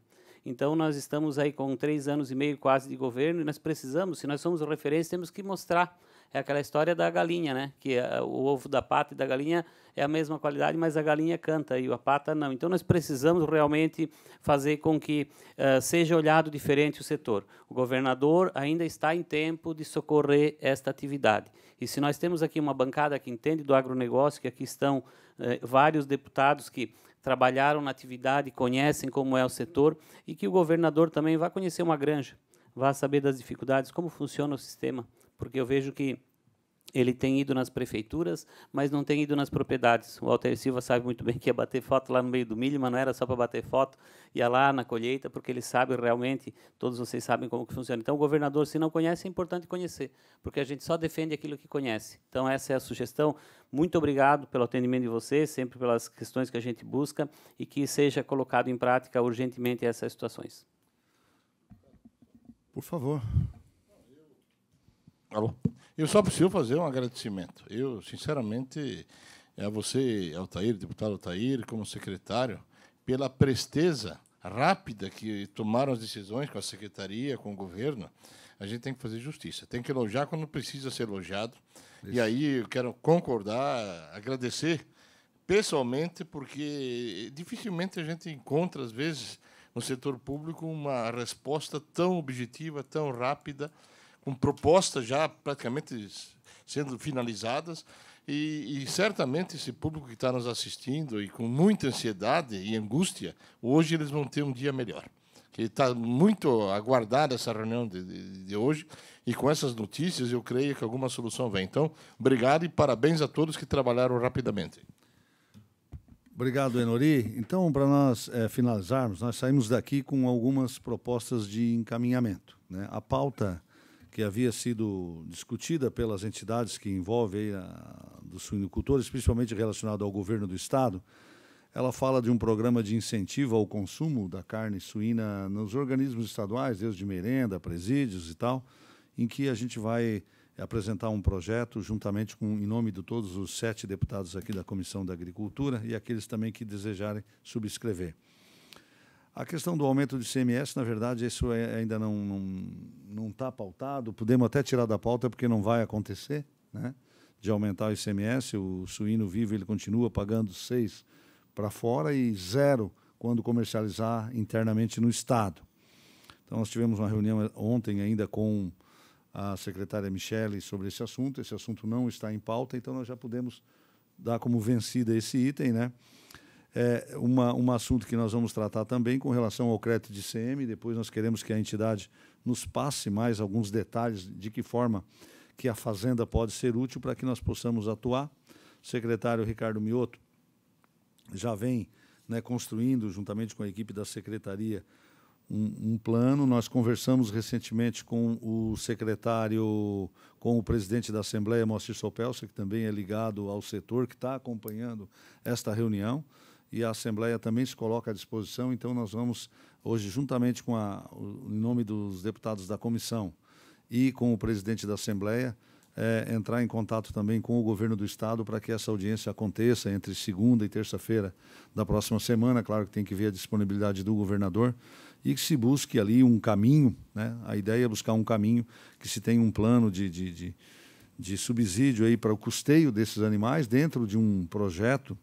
Então, nós estamos aí com três anos e meio quase de governo e nós precisamos, se nós somos referência, temos que mostrar. É aquela história da galinha, né? Que eh, o ovo da pata e da galinha é a mesma qualidade, mas a galinha canta e a pata não. Então, nós precisamos realmente fazer com que uh, seja olhado diferente o setor. O governador ainda está em tempo de socorrer esta atividade. E se nós temos aqui uma bancada que entende do agronegócio, que aqui estão uh, vários deputados que trabalharam na atividade, conhecem como é o setor e que o governador também vá conhecer uma granja, vá saber das dificuldades, como funciona o sistema, porque eu vejo que ele tem ido nas prefeituras, mas não tem ido nas propriedades. O Walter Silva sabe muito bem que ia bater foto lá no meio do milho, mas não era só para bater foto, ia lá na colheita, porque ele sabe realmente, todos vocês sabem como que funciona. Então, o governador, se não conhece, é importante conhecer, porque a gente só defende aquilo que conhece. Então, essa é a sugestão. Muito obrigado pelo atendimento de vocês, sempre pelas questões que a gente busca e que seja colocado em prática urgentemente essas situações. Por favor. Alô? Eu só preciso fazer um agradecimento. Eu, sinceramente, a você, Altair, deputado Altair, como secretário, pela presteza rápida que tomaram as decisões com a secretaria, com o governo, a gente tem que fazer justiça. Tem que elogiar quando precisa ser elogiado. Isso. E aí eu quero concordar, agradecer pessoalmente, porque dificilmente a gente encontra, às vezes, no setor público, uma resposta tão objetiva, tão rápida com propostas já praticamente sendo finalizadas. E, e, certamente esse público que está nos assistindo e com muita ansiedade e angústia, hoje eles vão ter um dia melhor. está muito aguardada essa reunião de, de, de, hoje e com essas notícias eu creio que alguma solução vem. Então, obrigado e parabéns a todos que trabalharam rapidamente. Obrigado, Enori. Então, para nós é, finalizarmos, nós saímos daqui com algumas propostas de encaminhamento. Né? A pauta que havia sido discutida pelas entidades que envolvem a, dos suinocultores, principalmente relacionado ao governo do Estado, ela fala de um programa de incentivo ao consumo da carne suína nos organismos estaduais, desde merenda, presídios e tal, em que a gente vai apresentar um projeto juntamente com, em nome de todos os sete deputados aqui da Comissão da Agricultura e aqueles também que desejarem subscrever. A questão do aumento do ICMS, na verdade, isso é, ainda não está não, não tá pautado. Podemos até tirar da pauta, porque não vai acontecer, né? de aumentar o ICMS. O suíno vivo ele continua pagando seis para fora e zero quando comercializar internamente no Estado. Então, nós tivemos uma reunião eh, ontem ainda com a secretária Michele sobre esse assunto. Esse assunto não está em pauta, então nós já podemos dar como vencida esse item, né? é, uma, um assunto que nós vamos tratar também com relação ao crédito de CM. Depois nós queremos que a entidade nos passe mais alguns detalhes de que forma que a fazenda pode ser útil para que nós possamos atuar. O secretário Ricardo Mioto já vem né, construindo, juntamente com a equipe da secretaria, um, um, plano. Nós conversamos recentemente com o secretário, com o presidente da Assembleia, Moacir Sopelsa, que também é ligado ao setor, que está acompanhando esta reunião e a Assembleia também se coloca à disposição. Então, nós vamos, hoje, juntamente com a, o, em nome dos deputados da comissão e com o presidente da Assembleia, é, entrar em contato também com o governo do Estado para que essa audiência aconteça entre segunda e terça-feira da próxima semana. Claro que tem que ver a disponibilidade do governador e que se busque ali um caminho. Né? A ideia é buscar um caminho que se tenha um plano de, de, de, de subsídio aí para o custeio desses animais dentro de um projeto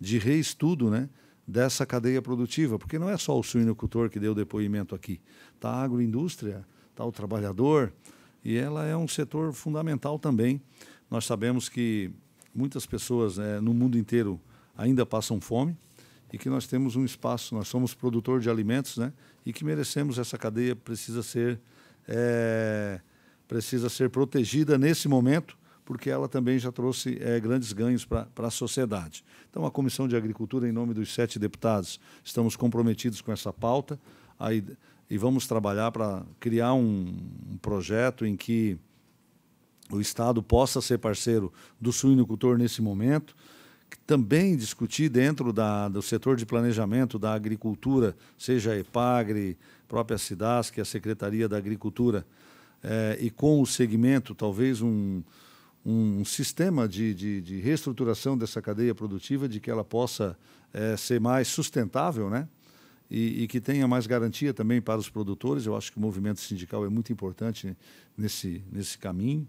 de reestudo né, dessa cadeia produtiva, porque não é só o suinocultor que deu depoimento aqui, está a agroindústria, está o trabalhador, e ela é um setor fundamental também. Nós sabemos que muitas pessoas eh, no mundo inteiro ainda passam fome e que nós temos um espaço, nós somos produtor de alimentos, né? E que merecemos essa cadeia precisa ser é, precisa ser protegida nesse momento porque ela também já trouxe é, grandes ganhos para a sociedade. Então, a Comissão de Agricultura, em nome dos sete deputados, estamos comprometidos com essa pauta aí, e vamos trabalhar para criar um, um projeto em que o Estado possa ser parceiro do suinocultor nesse momento, também discutir dentro da, do setor de planejamento da agricultura, seja a EPAGRE, própria é a Secretaria da Agricultura, eh, e com o segmento, talvez um, um sistema de, de, de, reestruturação dessa cadeia produtiva de que ela possa é, ser mais sustentável, né? E, e, que tenha mais garantia também para os produtores. Eu acho que o movimento sindical é muito importante nesse, nesse caminho.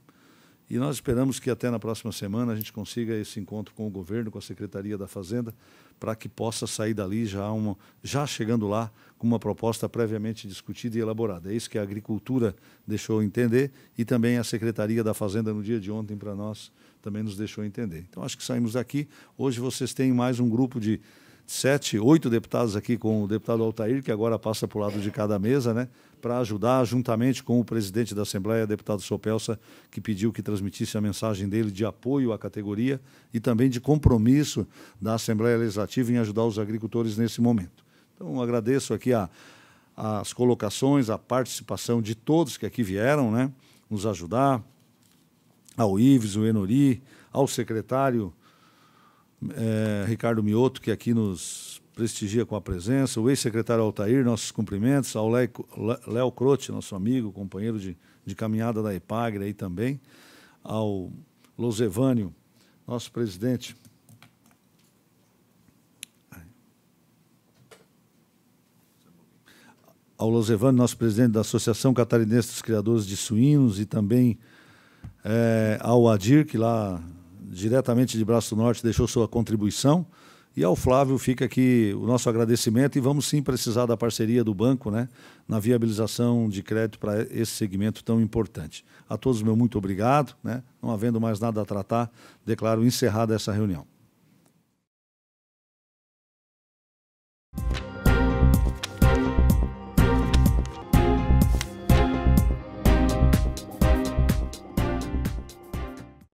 E nós esperamos que até na próxima semana a gente consiga esse encontro com o governo, com a Secretaria da Fazenda, para que possa sair dali já, uma, já chegando lá com uma proposta previamente discutida e elaborada. É isso que a agricultura deixou entender e também a Secretaria da Fazenda no dia de ontem para nós também nos deixou entender. Então acho que saímos daqui. Hoje vocês têm mais um grupo de sete, oito deputados aqui com o deputado Altair, que agora passa para o lado de cada mesa, né? Para ajudar, juntamente com o presidente da Assembleia, deputado Sopelsa, que pediu que transmitisse a mensagem dele de apoio à categoria e também de compromisso da Assembleia Legislativa em ajudar os agricultores nesse momento. Então, agradeço aqui a, as colocações, a participação de todos que aqui vieram, né? Nos ajudar, ao Ives, o Enori, ao secretário é, Ricardo Mioto, que aqui nos prestigia com a presença, o ex-secretário Altair, nossos cumprimentos, ao Léo Crote, nosso amigo, companheiro de, de caminhada da EPAGRE aí também, ao Losevânio, nosso presidente. Ao Losevânio, nosso presidente da Associação Catarinense dos Criadores de Suínos e também é, ao Adir, que lá diretamente de Braço Norte, deixou sua contribuição. E ao Flávio fica aqui o nosso agradecimento e vamos sim precisar da parceria do banco né, na viabilização de crédito para esse segmento tão importante. A todos, meu muito obrigado. Né? Não havendo mais nada a tratar, declaro encerrada essa reunião.